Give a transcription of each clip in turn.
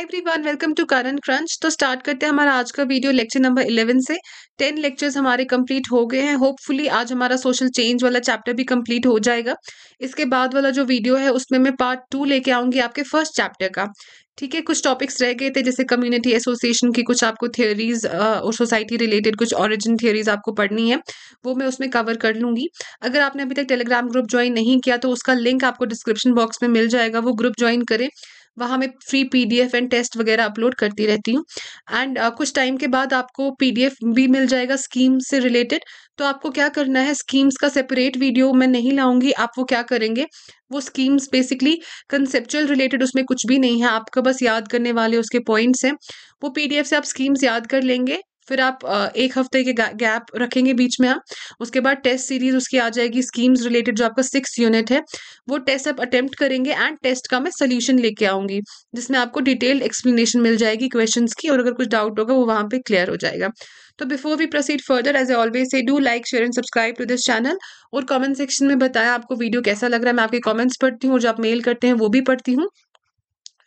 Hi everyone welcome to current crunch तो start करते हैं हमारा आज का वीडियो लेक्चर नंबर 11 से 10 लेक्चर्स हमारे कंप्लीट हो गए हैं होपफुली आज हमारा सोशल चेंज वाला चैप्टर भी कंप्लीट हो जाएगा इसके बाद वाला जो वीडियो है उसमें मैं पार्ट टू लेके आऊंगी आपके फर्स्ट चैप्टर का ठीक है कुछ टॉपिक्स रह गए थे जैसे कम्युनिटी एसोसिएशन की कुछ आपको थियोरीज और सोसाइटी रिलेटेड कुछ ओरिजिन थियोरीज आपको पढ़नी है वो मैं उसमें कवर कर लूंगी अगर आपने अभी तक टेलीग्राम ग्रुप ज्वाइन नहीं किया तो उसका लिंक आपको डिस्क्रिप्शन बॉक्स में मिल जाएगा वो ग्रुप ज्वाइन करें वहाँ मैं फ्री पीडीएफ एंड टेस्ट वगैरह अपलोड करती रहती हूँ एंड uh, कुछ टाइम के बाद आपको पीडीएफ भी मिल जाएगा स्कीम से रिलेटेड तो आपको क्या करना है स्कीम्स का सेपरेट वीडियो मैं नहीं लाऊंगी आप वो क्या करेंगे वो स्कीम्स बेसिकली कंसेप्चुअल रिलेटेड उसमें कुछ भी नहीं है आपका बस याद करने वाले उसके पॉइंट्स हैं वो पीडीएफ से आप स्कीम्स याद कर लेंगे फिर आप एक हफ्ते के गैप रखेंगे बीच में आप उसके बाद टेस्ट सीरीज उसकी आ जाएगी स्कीम्स रिलेटेड जो आपका सिक्स यूनिट है वो टेस्ट आप अटेम्प्ट करेंगे एंड टेस्ट का मैं सोल्यूशन लेके आऊंगी जिसमें आपको डिटेल्ड एक्सप्लेनेशन मिल जाएगी क्वेश्चन की और अगर कुछ डाउट होगा वो वहाँ पर क्लियर हो जाएगा तो before we proceed further as a always say do like share and subscribe to this channel और कमेंट सेक्शन में बताया आपको वीडियो कैसा लग रहा है मैं आपके कमेंट्स पढ़ती हूँ और जो आप मेल करते हैं वो भी पढ़ती हूँ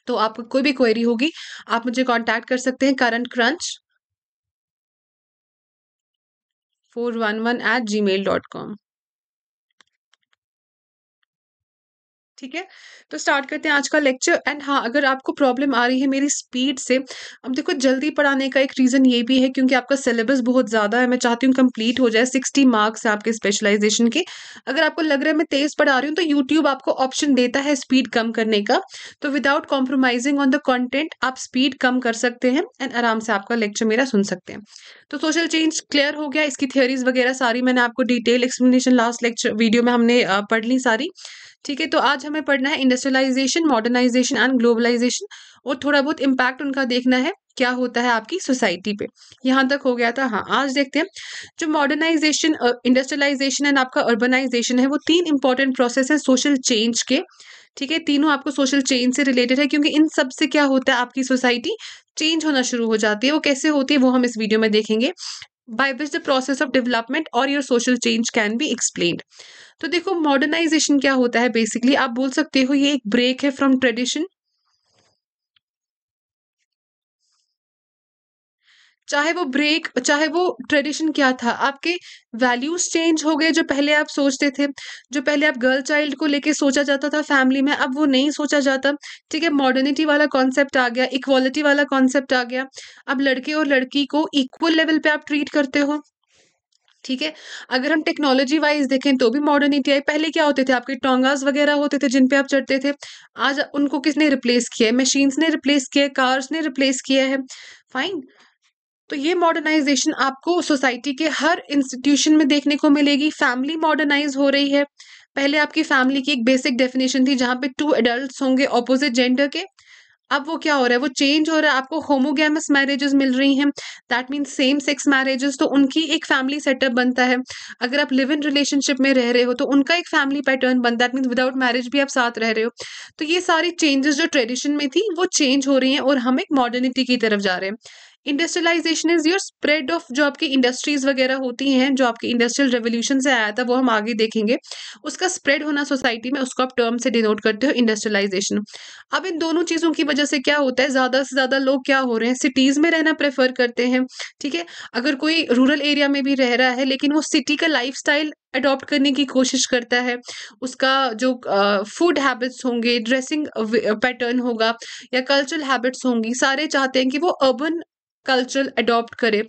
तो आपको कोई भी क्वेरी होगी आप मुझे कांटेक्ट कर सकते हैं करंट क्रंच 411 at gmail.com. ठीक है तो स्टार्ट करते हैं आज का लेक्चर एंड हाँ अगर आपको प्रॉब्लम आ रही है मेरी स्पीड से अब देखो जल्दी पढ़ाने का एक रीज़न ये भी है क्योंकि आपका सिलेबस बहुत ज़्यादा है मैं चाहती हूँ कंप्लीट हो जाए सिक्सटी मार्क्स है आपके स्पेशलाइजेशन के अगर आपको लग रहा है मैं तेज़ पढ़ा रही हूँ तो यूट्यूब आपको ऑप्शन देता है स्पीड कम करने का तो without compromising on the content आप स्पीड कम कर सकते हैं एंड आराम से आपका लेक्चर मेरा सुन सकते हैं तो सोशल चेंज क्लियर हो गया इसकी थियोरीज वगैरह सारी मैंने आपको detail explanation last lecture video में हमने पढ़ ली सारी ठीक है तो आज हमें पढ़ना है इंडस्ट्रियलाइजेशन मॉडर्नाइजेशन एंड ग्लोबलाइजेशन और थोड़ा बहुत इम्पैक्ट उनका देखना है क्या होता है आपकी सोसाइटी पे यहाँ तक हो गया था हाँ आज देखते हैं जो मॉडर्नाइजेशन इंडस्ट्रियलाइजेशन एंड आपका अर्बनाइजेशन है वो तीन इंपॉर्टेंट प्रोसेस हैं सोशल चेंज के ठीक है तीनों आपको सोशल चेंज से रिलेटेड है क्योंकि इन सब से क्या होता है आपकी सोसाइटी चेंज होना शुरू हो जाती है वो कैसे होती है वो हम इस वीडियो में देखेंगे by which the process of development और your social change can be explain तो देखो मॉडर्नाइजेशन क्या होता है बेसिकली आप बोल सकते हो ये एक ब्रेक है फ्रॉम ट्रेडिशन चाहे वो ब्रेक चाहे वो ट्रेडिशन क्या था आपके वैल्यूज चेंज हो गए जो पहले आप सोचते थे जो पहले आप गर्ल चाइल्ड को लेके सोचा जाता था फैमिली में अब वो नहीं सोचा जाता ठीक है मॉडर्निटी वाला कॉन्सेप्ट आ गया इक्वालिटी वाला कॉन्सेप्ट आ गया अब लड़के और लड़की को इक्वल लेवल पे आप ट्रीट करते हो ठीक है अगर हम टेक्नोलॉजी वाइज देखें तो भी मॉडर्न आई पहले क्या होते थे आपके टोंगास वगैरह होते थे जिन पे आप चढ़ते थे आज उनको किसने रिप्लेस किया है मशीन्स ने रिप्लेस किया है कार्स ने रिप्लेस किया है फाइन तो ये मॉडर्नाइजेशन आपको सोसाइटी के हर इंस्टीट्यूशन में देखने को मिलेगी फैमिली मॉडर्नाइज हो रही है पहले आपकी फैमिली की एक बेसिक डेफिनेशन थी जहाँ पे टू एडल्ट होंगे ऑपोजिट जेंडर के अब वो क्या हो रहा है वो चेंज हो रहा है आपको होमोगेमस मैरिजेस मिल रही हैं that means same sex marriages तो उनकी एक फैमिली सेटअप बनता है अगर आप लिव इन रिलेशनशिप में रह रहे हो तो उनका एक फैमिली पैटर्न बनता है दैट मीन्स विदाउट मैरिज भी आप साथ रह रहे हो तो ये सारी चेंजेस जो ट्रेडिशन में थी वो चेंज हो रही हैं और हम एक मॉडर्निटी की तरफ जा रहे हैं industrialisation is your spread of जो आपकी इंडस्ट्रीज वगैरह होती हैं जो आपके इंडस्ट्रियल रेवोल्यूशन से आया था वो हम आगे देखेंगे उसका स्प्रेड होना सोसाइटी में उसको आप टर्म से डिनोट करते हो इंडस्ट्रियलाइजेशन अब इन दोनों चीज़ों की वजह से क्या होता है ज़्यादा से ज़्यादा लोग क्या हो रहे हैं सिटीज़ में रहना प्रेफर करते हैं ठीक है अगर कोई रूरल एरिया में भी रह रहा है लेकिन वो सिटी का लाइफ अडॉप्ट करने की कोशिश करता है उसका जो फूड uh, हैबिट्स होंगे ड्रेसिंग पैटर्न होगा या कल्चरल हैबिट्स होंगी सारे चाहते हैं कि वो अर्बन कल्चरल अडॉप्ट करे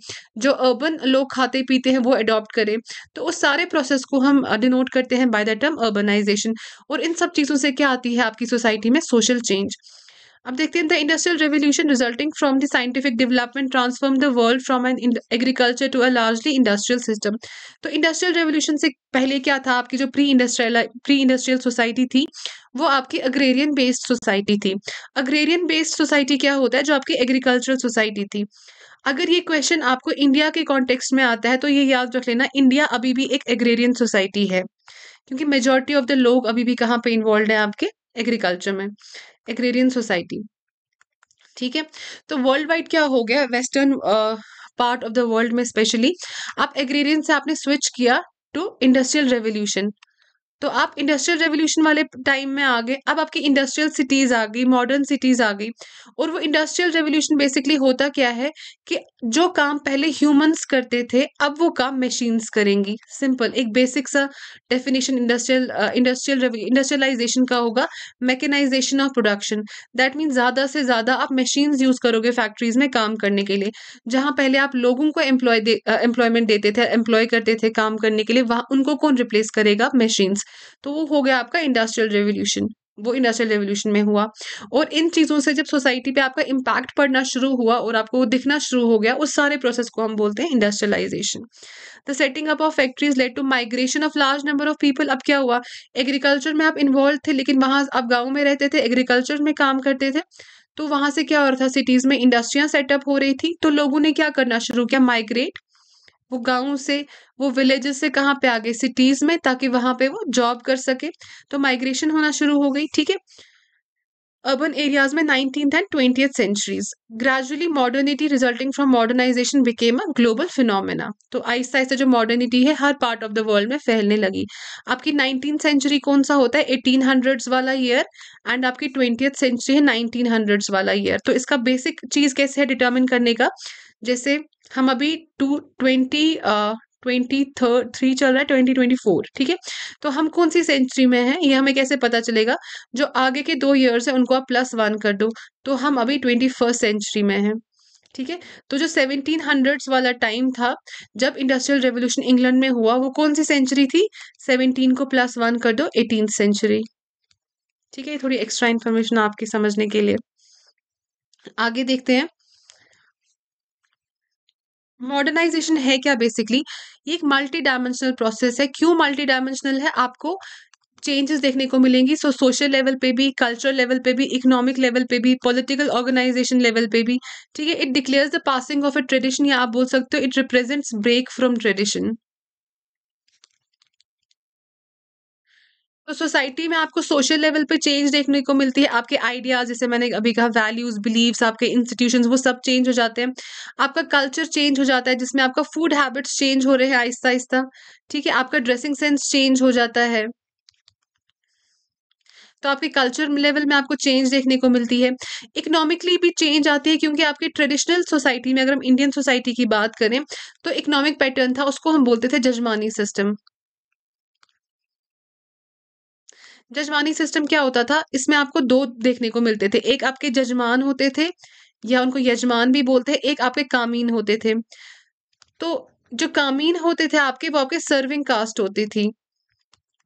जो अर्बन लोग खाते पीते हैं वो अडॉप्ट करें तो उस सारे प्रोसेस को हम डिनोट करते हैं बाय द टर्म अर्बनाइजेशन और इन सब चीज़ों से क्या आती है आपकी सोसाइटी में सोशल चेंज अब देखते हैं the industrial revolution resulting from the scientific development transform the world from an agriculture to a largely industrial system तो इंडस्ट्रियल रेवोल्यूशन से पहले क्या था आपकी जो pre industrial pre industrial society थी वो आपकी अग्रेरियन बेस्ड सोसाइटी थी अग्रेरियन बेस्ड सोसाइटी क्या होता है जो आपकी एग्रीकल्चरल सोसाइटी थी अगर ये क्वेश्चन आपको इंडिया के कॉन्टेक्स्ट में आता है तो ये याद रख लेना इंडिया अभी भी एक एग्रेरियन सोसाइटी है क्योंकि मेजोरिटी ऑफ द लोग अभी भी कहाँ पे इन्वॉल्व हैं आपके एग्रीकल्चर में एग्रेरियन सोसाइटी ठीक है तो वर्ल्ड वाइड क्या हो गया western part of the world में स्पेशली आप एग्रेरियन से आपने स्विच किया टू इंडस्ट्रियल रेवोल्यूशन तो आप इंडस्ट्रियल रेवोल्यूशन वाले टाइम में आ गए अब आपकी इंडस्ट्रियल सिटीज़ आ गई मॉडर्न सिटीज़ आ गई और वो इंडस्ट्रियल रेवोल्यूशन बेसिकली होता क्या है कि जो काम पहले ह्यूमंस करते थे अब वो काम मशीन्स करेंगी सिंपल एक बेसिक सा डेफिनेशन इंडस्ट्रियल इंडस्ट्रियल इंडस्ट्रियलाइजेशन का होगा mechanisation of production that means ज़्यादा से ज़्यादा आप मशीन्स यूज़ करोगे फैक्ट्रीज में काम करने के लिए जहाँ पहले आप लोगों को एम्प्लॉय एम्प्लॉयमेंट uh, देते थे एम्प्लॉय करते थे काम करने के लिए वहाँ उनको कौन रिप्लेस करेगा मशीन्स तो वो हो गया आपका इंडस्ट्रियल रेवोल्यूशन वो इंडस्ट्रियल रेवोल्यूशन में हुआ और इन चीज़ों से जब सोसाइटी पे आपका इम्पैक्ट पड़ना शुरू हुआ और आपको वो दिखना शुरू हो गया उस सारे प्रोसेस को हम बोलते हैं industrialisation the setting up of factories led to migration of large number of people अब क्या हुआ एग्रीकल्चर में आप इन्वॉल्व थे लेकिन वहाँ आप गाँव में रहते थे एग्रीकल्चर में काम करते थे तो वहाँ से क्या हो रहा था सिटीज़ में इंडस्ट्रियाँ सेटअप हो रही थी तो लोगों ने क्या करना शुरू किया माइग्रेट वो गाँव से वो विलेजेस से कहाँ पे आ गए सिटीज में ताकि वहां पे वो जॉब कर सके तो माइग्रेशन होना शुरू हो गई ठीक है अर्बन एरियाज में nineteen and twenty centuries gradually modernity resulting from modernisation became a global phenomena तो आहिस्ता आहिस्ता जो मॉडर्निटी है हर पार्ट ऑफ द वर्ल्ड में फैलने लगी आपकी नाइनटीन सेंचुरी कौन सा होता है एटीन हंड्रेड्स वाला ईयर एंड आपकी ट्वेंटी सेंचुरी है नाइनटीन हंड्रेड्स वाला ईयर तो इसका बेसिक चीज कैसे है डिटर्मिन करने का जैसे हम अभी two twenty twenty third three चल रहा है ट्वेंटी ट्वेंटी फोर ठीक है तो हम कौन सी सेंचुरी में हैं ये हमें कैसे पता चलेगा जो आगे के दो ईयर्स हैं उनको आप प्लस वन कर दो तो हम अभी ट्वेंटी फर्स्ट सेंचुरी में हैं ठीक है तो जो सेवनटीन हंड्रेड्स वाला टाइम था जब इंडस्ट्रियल रेवोल्यूशन इंग्लैंड में हुआ वो कौन सी सेंचुरी थी सेवनटीन को प्लस वन कर दो एटीन सेंचुरी ठीक है थोड़ी एक्स्ट्रा इन्फॉर्मेशन आपके समझने के लिए आगे देखते हैं मॉडर्नाइजेशन है क्या बेसिकली ये एक मल्टी डायमेंशनल प्रोसेस है क्यों मल्टी डायमेंशनल है आपको चेंजेस देखने को मिलेंगी सो सोशल लेवल पे भी कल्चरल लेवल पे भी इकोनॉमिक लेवल पे भी पॉलिटिकल ऑर्गेनाइजेशन लेवल पे भी ठीक है it declares the passing of a tradition या आप बोल सकते हो it represents break from tradition तो सोसाइटी में आपको सोशल लेवल पे चेंज देखने को मिलती है आपके आइडियाज जैसे मैंने अभी कहा वैल्यूज बिलीव्स आपके इंस्टीट्यूशन वो सब चेंज हो जाते हैं आपका कल्चर चेंज हो जाता है जिसमें आपका फूड हैबिट्स चेंज हो रहे हैं आहिस्ता आहिस्ता ठीक है आपका ड्रेसिंग सेंस चेंज हो जाता है तो आपके कल्चर लेवल में आपको चेंज देखने को मिलती है इकोनॉमिकली भी चेंज आती है क्योंकि आपके ट्रेडिशनल सोसाइटी में अगर हम इंडियन सोसाइटी की बात करें तो इकोनॉमिक पैटर्न था उसको हम बोलते थे जजमानी सिस्टम जजमानी सिस्टम क्या होता था इसमें आपको दो देखने को मिलते थे एक आपके जजमान होते थे या उनको यजमान भी बोलते हैं एक आपके कामीन होते थे तो जो कामीन होते थे आपके वो आपके सर्विंग कास्ट होती थी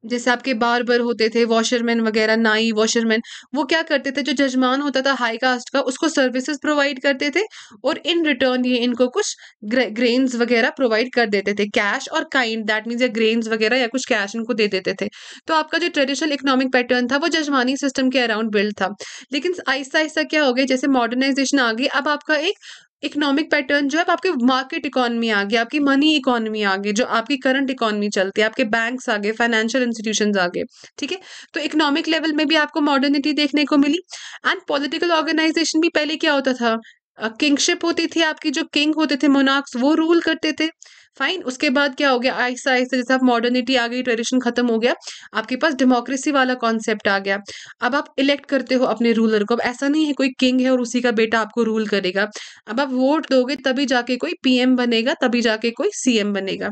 जैसे आपके बार बार होते थे वॉशरमैन वगैरह नाई वॉशरमैन वो क्या करते थे जो जजमान होता था हाई कास्ट का उसको सर्विसेज प्रोवाइड करते थे और इन रिटर्न ये इनको कुछ ग्रेन्स वगैरह प्रोवाइड कर देते थे कैश और काइंड दैट मीन्स या ग्रेन्स वगैरह या कुछ कैश इनको दे देते थे तो आपका जो ट्रेडिशनल इकोनॉमिक पैटर्न था वो जजमानी सिस्टम के अराउंड बिल्ड था लेकिन आहिस्ता आहिस्ता क्या हो गया जैसे मॉडर्नाइजेशन आ गई अब आपका एक इकोनॉमिक पैटर्न जो है आपके मार्केट इकोनॉमी आ गई आपकी मनी इकोनॉमी आ गई जो आपकी करंट इकोनॉमी चलती है आपके बैंक्स आगे फाइनेंशियल इंस्टीट्यूशन आगे ठीक है तो इकोनॉमिक लेवल में भी आपको मॉडर्निटी देखने को मिली एंड पॉलिटिकल ऑर्गेनाइजेशन भी पहले क्या होता था किंगशिप होती थी आपकी जो किंग होते थे मोनार्क्स वो रूल करते थे फाइन उसके बाद क्या हो गया आहिस्ता आहिस्ता जैसे आप मॉडर्निटी आ गई ट्रेडिशन खत्म हो गया आपके पास डेमोक्रेसी वाला कॉन्सेप्ट आ गया अब आप इलेक्ट करते हो अपने रूलर को अब ऐसा नहीं है कोई किंग है और उसी का बेटा आपको रूल करेगा अब आप वोट दोगे तभी जाके कोई पीएम बनेगा तभी जाके कोई सीएम बनेगा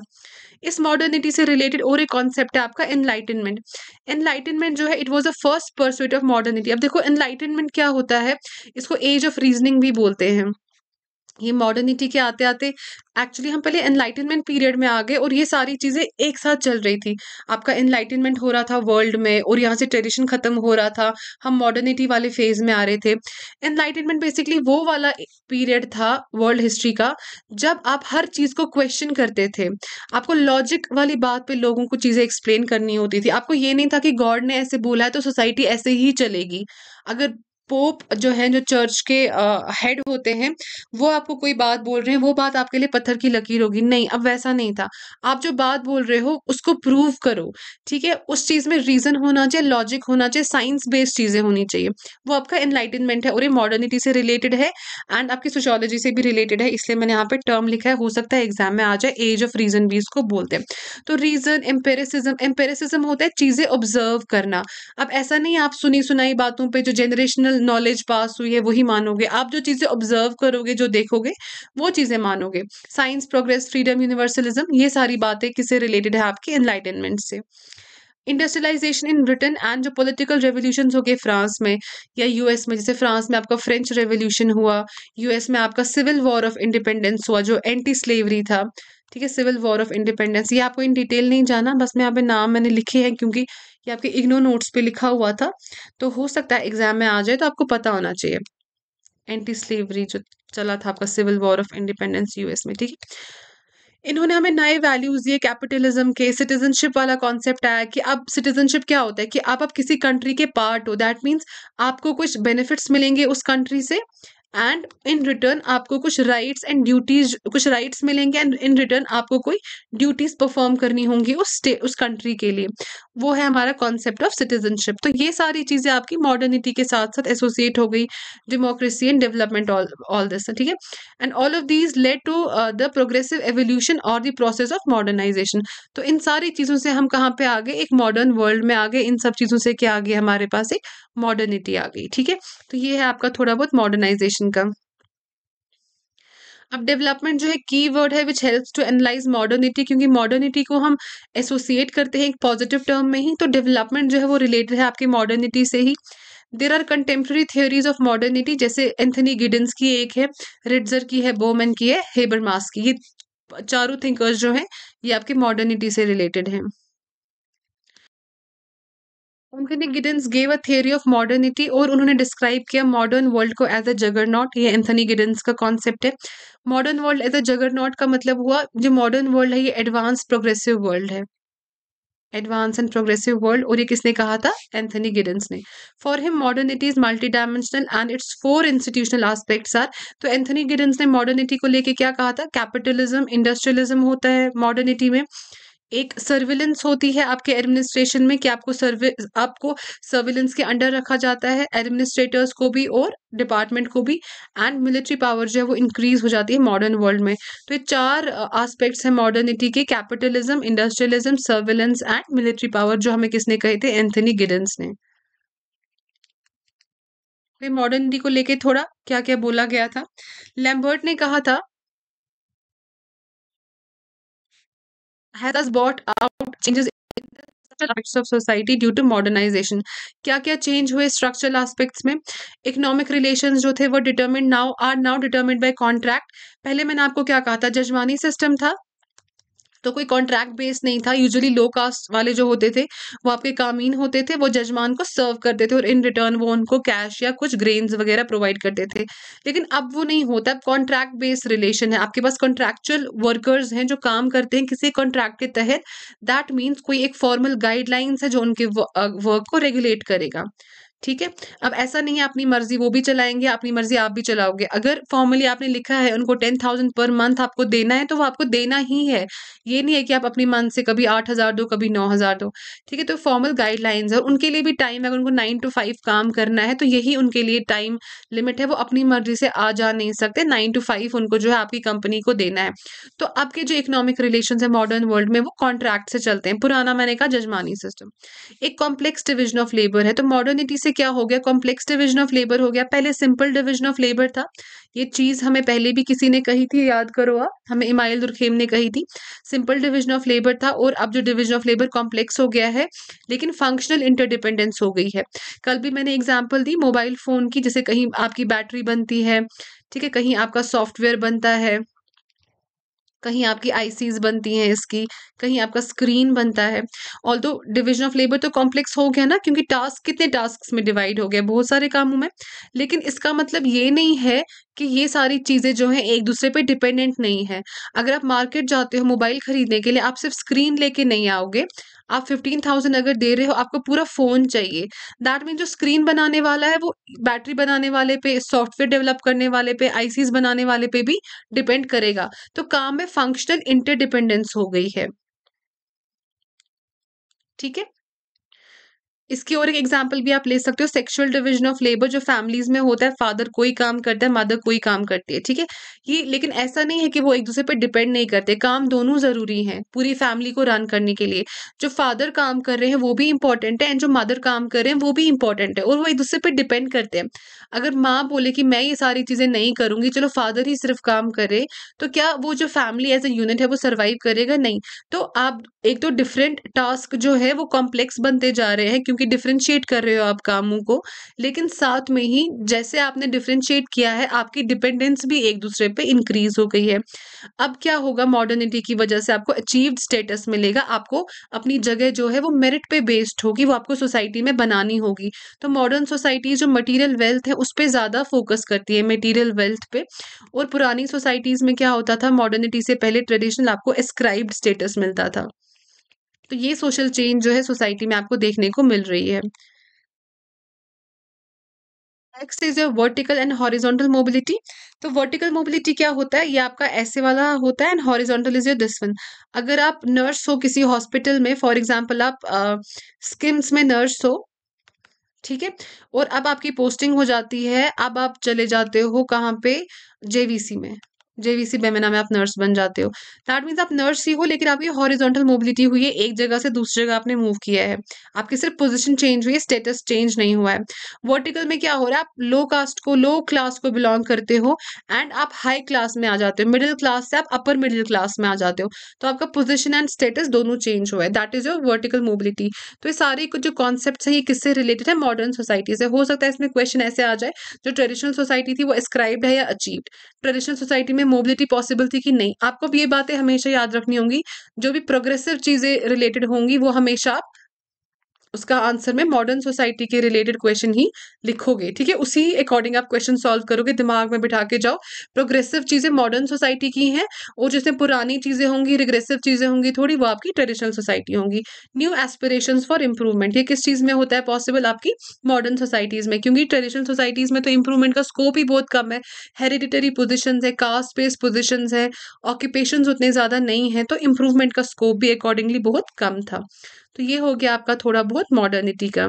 इस मॉडर्निटी से रिलेटेड और एक कॉन्सेप्ट है आपका एनलाइटनमेंट एनलाइटनमेंट जो है it was the first pursuit of modernity अब देखो एनलाइटनमेंट क्या होता है इसको एज ऑफ रीजनिंग भी बोलते हैं ये मॉडर्निटी के आते आते एक्चुअली हम पहले एनलाइटनमेंट पीरियड में आ गए और ये सारी चीज़ें एक साथ चल रही थी आपका एनलाइटनमेंट हो रहा था वर्ल्ड में और यहाँ से ट्रेडिशन ख़त्म हो रहा था हम मॉडर्निटी वाले फेज़ में आ रहे थे एनलाइटनमेंट बेसिकली वो वाला पीरियड था वर्ल्ड हिस्ट्री का जब आप हर चीज़ को क्वेश्चन करते थे आपको लॉजिक वाली बात पर लोगों को चीज़ें एक्सप्लेन करनी होती थी आपको ये नहीं था कि गॉड ने ऐसे बोला है तो सोसाइटी ऐसे ही चलेगी अगर पोप जो है जो चर्च के हेड होते हैं वो आपको कोई बात बोल रहे हैं वो बात आपके लिए पत्थर की लकीर होगी नहीं अब वैसा नहीं था आप जो बात बोल रहे हो उसको प्रूव करो ठीक है उस चीज़ में रीज़न होना चाहिए लॉजिक होना चाहिए साइंस बेस्ड चीज़ें होनी चाहिए वो आपका एनलाइटनमेंट है और ये मॉडर्निटी से रिलेटेड है एंड आपकी सोशोलॉजी से भी रिलेटेड है इसलिए मैंने यहाँ पे टर्म लिखा है हो सकता है एग्जाम में आ जाए एज ऑफ रीज़न भी इसको बोलते हैं तो रीज़न एम्पेरिसिज्म एम्पेरिसिज्म होता है चीज़ें ऑब्जर्व करना अब ऐसा नहीं आप सुनी सुनाई बातों पर जो जनरेशनल नॉलेज पास हुई है वही मानोगे आप जो चीज़ें ऑब्जर्व करोगे जो देखोगे वो चीज़ें मानोगे साइंस प्रोग्रेस फ्रीडम यूनिवर्सलिज्म ये सारी बातें किससे रिलेटेड है आपके इनलाइटनमेंट से इंडस्ट्रियलाइजेशन इन ब्रिटेन एंड जो पॉलिटिकल रेवोल्यूशन हो गए फ्रांस में या यूएस में जैसे फ्रांस में आपका फ्रेंच रेवोल्यूशन हुआ यूएस में आपका सिविल वॉर ऑफ इंडिपेंडेंस हुआ जो एंटी स्लेवरी था ठीक है सिविल वॉर ऑफ इंडिपेंडेंस ये आपको इन डिटेल नहीं जाना बस मैं यहाँ पे नाम मैंने लिखे हैं क्योंकि ये आपके इग्नो नोट्स पे लिखा हुआ था तो हो सकता है एग्जाम में आ जाए तो आपको पता होना चाहिए एंटी स्लेवरी जो चला था आपका civil war of independence US में ठीक है इन्होंने हमें नए वैल्यूज दिए कैपिटलिज्म के सिटीजनशिप वाला कॉन्सेप्ट आया कि अब सिटीजनशिप क्या होता है कि आप अब किसी कंट्री के पार्ट हो दैट मीन्स आपको कुछ बेनिफिट्स मिलेंगे उस कंट्री से एंड इन रिटर्न आपको कुछ राइट्स एंड ड्यूटीज कुछ राइट्स मिलेंगे एंड इन रिटर्न आपको कोई ड्यूटीज परफॉर्म करनी होंगी उस स्टे उस कंट्री के लिए वो है हमारा कॉन्सेप्ट ऑफ सिटीजनशिप तो ये सारी चीज़ें आपकी मॉडर्निटी के साथ साथ एसोसिएट हो गई democracy and development all all this ठीक है and all of these led to the progressive evolution और द प्रोसेस ऑफ मॉडर्नाइजेशन तो इन सारी चीज़ों से हम कहाँ पे आ गए एक मॉडर्न वर्ल्ड में आ गए इन सब चीज़ों से क्या आ गए हमारे पास एक मॉडर्निटी आ गई ठीक है तो ये है आपका थोड़ा बहुत मॉडर्नाइजेशन एप्लीकेशन का अब डेवलपमेंट जो है की वर्ड है which helps to analyse modernity क्योंकि मॉडर्निटी को हम एसोसिएट करते हैं एक पॉजिटिव टर्म में ही तो डेवलपमेंट जो है वो रिलेटेड है आपकी मॉडर्निटी से ही there are contemporary theories of modernity जैसे एंथनी गिडन्स की एक है रिट्जर की है बोमन की है मास की ये चारों थिंकर्स जो हैं ये आपकी मॉडर्निटी से रिलेटेड हैं उन्होंने Giddens gave a theory of modernity और उन्होंने डिस्क्राइब किया मॉडर्न वर्ल्ड को एज अ जगरनॉट ये एंथनी गिडन्स का कॉन्सेप्ट है modern world as a juggernaut का मतलब हुआ जो मॉडर्न वर्ल्ड है ये एडवांस प्रोग्रेसिव वर्ल्ड है एडवांस एंड प्रोग्रेसिव वर्ल्ड और ये किसने कहा था एंथनी गिडन्स ने for him modernity is multidimensional and its four institutional aspects are तो एंथनी गिडन्स ने मॉडर्निटी को लेके क्या कहा था कैपिटलिज्म इंडस्ट्रियलिज्म होता है मॉडर्निटी में एक सर्विलेंस होती है आपके एडमिनिस्ट्रेशन में कि आपको सर्वे आपको सर्विलेंस के अंडर रखा जाता है एडमिनिस्ट्रेटर्स को भी और डिपार्टमेंट को भी एंड मिलिट्री पावर जो है वो इंक्रीज हो जाती है मॉडर्न वर्ल्ड में तो ये चार आस्पेक्ट्स हैं मॉडर्निटी के capitalism industrialism surveillance and military power जो हमें किसने कहे थे एंथनी गिडेंस ने मॉडर्निटी को लेके थोड़ा क्या क्या बोला गया था लैम्बर्ट ने कहा था has thus brought out changes in the structural aspects of society due to modernisation क्या क्या चेंज हुए स्ट्रक्चरल एस्पेक्ट्स में इकोनॉमिक रिलेशन जो थे वो determine now are now determine by contract पहले मैंने आपको क्या कहा था जजमानी सिस्टम था तो कोई कॉन्ट्रैक्ट बेस्ड नहीं था यूजुअली लो कास्ट वाले जो होते थे वो आपके कामीन होते थे वो जजमान को सर्व करते थे और इन रिटर्न वो उनको कैश या कुछ ग्रेन्स वगैरह प्रोवाइड करते थे लेकिन अब वो नहीं होता अब कॉन्ट्रैक्ट बेस्ड रिलेशन है आपके पास कॉन्ट्रैक्चुअल वर्कर्स हैं जो काम करते हैं किसी कॉन्ट्रैक्ट के तहत दैट मीन्स कोई एक फॉर्मल गाइडलाइंस है जो उनके वर्क को रेगुलेट करेगा ठीक है अब ऐसा नहीं है अपनी मर्जी वो भी चलाएंगे अपनी मर्जी आप भी चलाओगे अगर फॉर्मली आपने लिखा है उनको टेन थाउजेंड पर मंथ आपको देना है तो वो आपको देना ही है ये नहीं है कि आप अपनी मंथ से कभी आठ हज़ार दो कभी नौ हज़ार दो ठीक है तो फॉर्मल गाइडलाइंस है उनके लिए भी टाइम अगर उनको नाइन टू फाइव काम करना है तो यही उनके लिए टाइम लिमिट है वो अपनी मर्जी से आ जा नहीं सकते नाइन टू फाइव उनको जो है आपकी कंपनी को देना है तो आपके जो इकोनॉमिक रिलेशन है मॉडर्न वर्ल्ड में वो कॉन्ट्रैक्ट से चलते हैं पुराना मैंने कहा जजमानी सिस्टम एक कॉम्प्लेक्स डिविजन ऑफ लेबर है तो मॉडर्निटी से से क्या हो गया कॉम्प्लेक्स डिविजन ऑफ लेबर हो गया पहले सिंपल डिविजन ऑफ लेबर था ये चीज़ हमें पहले भी किसी ने कही थी याद करो आप हमें इमाइल दुर्खेम ने कही थी सिंपल डिविजन ऑफ लेबर था और अब जो डिविजन ऑफ लेबर कॉम्प्लेक्स हो गया है लेकिन फंक्शनल इंटरडिपेंडेंस हो गई है कल भी मैंने एग्जाम्पल दी मोबाइल फ़ोन की जैसे कहीं आपकी बैटरी बनती है ठीक है कहीं आपका सॉफ्टवेयर बनता है कहीं आपकी आईसीज बनती हैं इसकी कहीं आपका स्क्रीन बनता है although division of labour तो कॉम्प्लेक्स हो गया ना क्योंकि टास्क कितने टास्क में डिवाइड हो गया बहुत सारे कामों में लेकिन इसका मतलब ये नहीं है कि ये सारी चीज़ें जो हैं एक दूसरे पे डिपेंडेंट नहीं है अगर आप मार्केट जाते हो मोबाइल खरीदने के लिए आप सिर्फ स्क्रीन लेके नहीं आओगे आप फिफ्टीन थाउजेंड अगर दे रहे हो आपको पूरा फ़ोन चाहिए दैट मीन जो स्क्रीन बनाने वाला है वो बैटरी बनाने वाले पे सॉफ्टवेयर डेवलप करने वाले पे आईसी बनाने वाले पे भी डिपेंड करेगा तो काम में फंक्शनल इंटरडिपेंडेंस हो गई है ठीक है इसकी और एक एग्जाम्पल भी आप ले सकते हो सेक्सुअल डिविजन ऑफ लेबर जो फैमिलीज में होता है फादर कोई काम करता है मदर कोई काम करती है ठीक है ये लेकिन ऐसा नहीं है कि वो एक दूसरे पर डिपेंड नहीं करते काम दोनों ज़रूरी हैं पूरी फैमिली को रन करने के लिए जो फादर काम कर रहे हैं वो भी इंपॉर्टेंट है एंड जो मदर काम कर रहे हैं वो भी इंपॉर्टेंट है और वो एक दूसरे पर डिपेंड करते हैं अगर माँ बोले कि मैं ये सारी चीज़ें नहीं करूंगी चलो फादर ही सिर्फ काम करे तो क्या वो जो फैमिली एज ए यूनिट है वो सर्वाइव करेगा नहीं तो आप एक तो डिफरेंट टास्क जो है वो कॉम्प्लेक्स बनते जा रहे हैं क्योंकि क्योंकि डिफ्रेंशिएट कर रहे हो आप कामों को लेकिन साथ में ही जैसे आपने डिफ्रेंशिएट किया है आपकी डिपेंडेंस भी एक दूसरे पे इंक्रीज हो गई है अब क्या होगा मॉडर्निटी की वजह से आपको अचीव्ड स्टेटस मिलेगा आपको अपनी जगह जो है वो मेरिट पे बेस्ड होगी वो आपको सोसाइटी में बनानी होगी तो मॉडर्न सोसाइटी जो मटीरियल वेल्थ है उस पर ज़्यादा फोकस करती है मटीरियल वेल्थ पे और पुरानी सोसाइटीज़ में क्या होता था मॉडर्निटी से पहले ट्रेडिशनल आपको एस्क्राइब्ड स्टेटस मिलता था तो ये सोशल चेंज जो है सोसाइटी में आपको देखने को मिल रही है next is your vertical and horizontal mobility तो वर्टिकल मोबिलिटी क्या होता है ये आपका ऐसे वाला होता है and horizontal is your this one अगर आप नर्स हो किसी हॉस्पिटल में फॉर एग्जाम्पल आप स्किम्स uh, में नर्स हो ठीक है और अब आपकी पोस्टिंग हो जाती है अब आप चले जाते हो कहाँ पे जेवीसी में जेवीसी बेमेना में आप नर्स बन जाते हो दैट मीन्स आप नर्स ही हो लेकिन आपकी हॉरिजॉन्टल मोबिलिटी हुई है एक जगह से दूसरी जगह आपने मूव किया है आपकी सिर्फ पोजिशन चेंज हुई है स्टेटस चेंज नहीं हुआ है वर्टिकल में क्या हो रहा है आप लो कास्ट को लो क्लास को बिलोंग करते हो एंड आप हाई क्लास में आ जाते हो मिडिल क्लास से आप अपर मिडिल क्लास में आ जाते हो तो आपका पोजिशन एंड स्टेटस दोनों चेंज हुआ है that is your vertical mobility तो ये सारे कुछ जो कॉन्सेप्ट है ये किससे रिलेटेड है मॉडर्न सोसाइटी से हो सकता है इसमें क्वेश्चन ऐसे आ जाए जो ट्रेडिशनल सोसाइटी थी वो एस्क्राइब है या अचीव्ड ट्रेडिशनल सोसाइटी में मोबिलिटी पॉसिबल थी कि नहीं आपको ये बातें हमेशा याद रखनी होंगी जो भी प्रोग्रेसिव चीज़ें रिलेटेड होंगी वो हमेशा आप उसका आंसर में मॉडर्न सोसाइटी के रिलेटेड क्वेश्चन ही लिखोगे ठीक है उसी अकॉर्डिंग आप क्वेश्चन सॉल्व करोगे दिमाग में बिठा के जाओ प्रोग्रेसिव चीज़ें मॉडर्न सोसाइटी की हैं और जैसे पुरानी चीज़ें होंगी रिग्रेसिव चीज़ें होंगी थोड़ी वो आपकी ट्रेडिशनल सोसाइटी होंगी न्यू एस्पिरेशन फॉर इंप्रूवमेंट ये किस चीज़ में होता है पॉसिबल आपकी मॉडर्न सोसाइटीज़ में क्योंकि ट्रेडिशनल सोसाइटीज़ में तो इंप्रूवमेंट का स्कोप ही बहुत कम है हेरिडिटरी पोजिशन है कास्ट बेस्ड पोजिशन है ऑक्यूपेशन उतने ज़्यादा नहीं है तो इंप्रूवमेंट का स्कोप भी अकॉर्डिंगली बहुत कम था तो ये हो गया आपका थोड़ा बहुत मॉडर्निटी का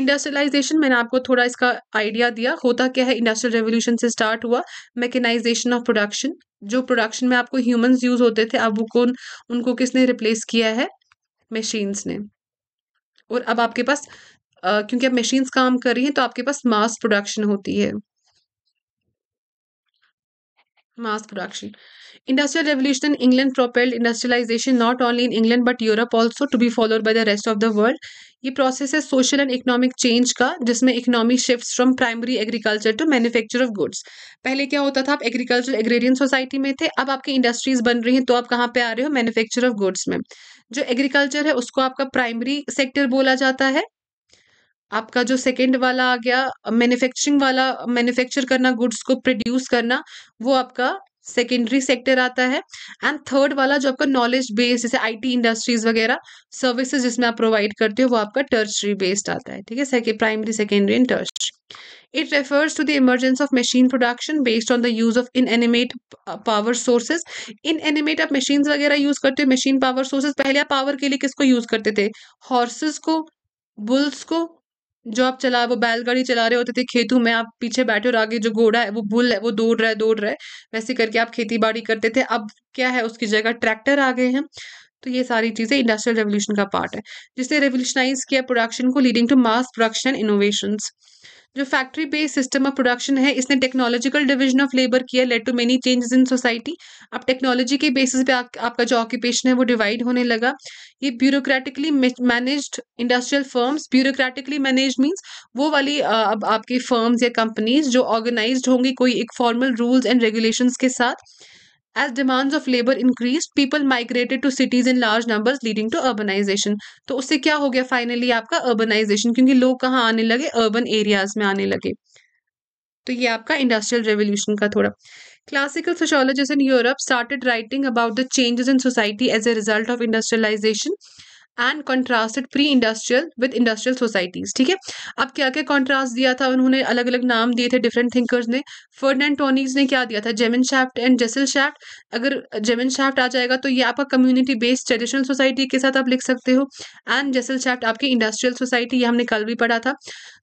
इंडस्ट्रियलाइजेशन मैंने आपको थोड़ा इसका आइडिया दिया होता क्या है इंडस्ट्रियल रेवोल्यूशन से स्टार्ट हुआ मैकेनाइजेशन ऑफ प्रोडक्शन जो प्रोडक्शन में आपको ह्यूमंस यूज होते थे अब वो कौन उनको किसने रिप्लेस किया है मशीन्स ने और अब आपके पास क्योंकि अब मशीन्स काम कर रही हैं तो आपके पास मास प्रोडक्शन होती है mass production industrial revolution in england propelled industrialization not only in england but europe also to be followed by the rest of the world ये प्रोसेस है सोशल एंड इकोनॉमिक चेंज का जिसमें economic shift from primary agriculture to manufacture of goods पहले क्या होता था आप agriculture agrarian society में थे अब आपकी इंडस्ट्रीज बन रही हैं तो आप कहाँ पे आ रहे हो मैन्युफैक्चर ऑफ गुड्स में जो एग्रीकल्चर है उसको आपका प्राइमरी सेक्टर बोला जाता है आपका जो सेकेंड वाला आ गया मैन्युफैक्चरिंग वाला मैन्युफैक्चर करना गुड्स को प्रोड्यूस करना वो आपका सेकेंडरी सेक्टर आता है एंड थर्ड वाला जो आपका नॉलेज बेस्ड जैसे आईटी इंडस्ट्रीज वगैरह सर्विसेज जिसमें आप प्रोवाइड करते हो वो आपका टर्चरी बेस्ड आता है ठीक है primary secondary and tertiary it refers to the emergence of machine production based on the use of inanimate power sources inanimate आप मशीन वगैरह यूज करते हो मशीन पावर सोर्सेज पहले आप पावर के लिए किसको यूज करते थे हॉर्सेस को बुल्स को जो आप चला वो बैलगाड़ी चला रहे होते थे खेतों में आप पीछे बैठे और आगे जो घोड़ा है वो बुल है वो दौड़ रहा है दौड़ रहा है वैसे करके आप खेती बाड़ी करते थे अब क्या है उसकी जगह ट्रैक्टर आ गए हैं तो ये सारी चीज़ें इंडस्ट्रियल रेवोल्यूशन का पार्ट है जिसने रेवोल्यूशनाइज किया प्रोडक्शन को leading to mass production innovations जो factory based system of production है इसने टेक्नोलॉजिकल डिवीजन ऑफ लेबर किया led to many changes in society अब टेक्नोलॉजी के बेसिस पे आ, आपका जो ऑक्यूपेशन है वो डिवाइड होने लगा ये bureaucratically managed industrial firms bureaucratically manage means वो वाली अब आपकी फर्म्स या कंपनीज जो ऑर्गेनाइज होंगी कोई एक फॉर्मल रूल्स एंड रेगुलेशन के साथ as demands of labour increase people migrated to cities in large number leading to urbanisation तो उससे क्या हो गया फाइनली आपका अर्बनाइजेशन क्योंकि लोग कहाँ आने लगे अर्बन एरियाज में आने लगे तो ये आपका इंडस्ट्रियल रेवोल्यूशन का थोड़ा classical sociologist in Europe started writing about the changes in society as a result of industrialisation and contrasted pre industrial with industrial societies ठीक है अब क्या क्या कॉन्ट्रास्ट दिया था उन्होंने अलग अलग नाम दिए थे डिफरेंट थिंकर्स ने एंड टोनीज ने क्या दिया था Gemeinschaft and Gesellschaft अगर जेमिन शैफ्ट आ जाएगा तो ये आपका कम्युनिटी बेस्ड ट्रेडिशनल सोसाइटी के साथ आप लिख सकते हो एंड जेसिल शैफ्ट आपकी इंडस्ट्रियल सोसाइटी ये हमने कल भी पढ़ा था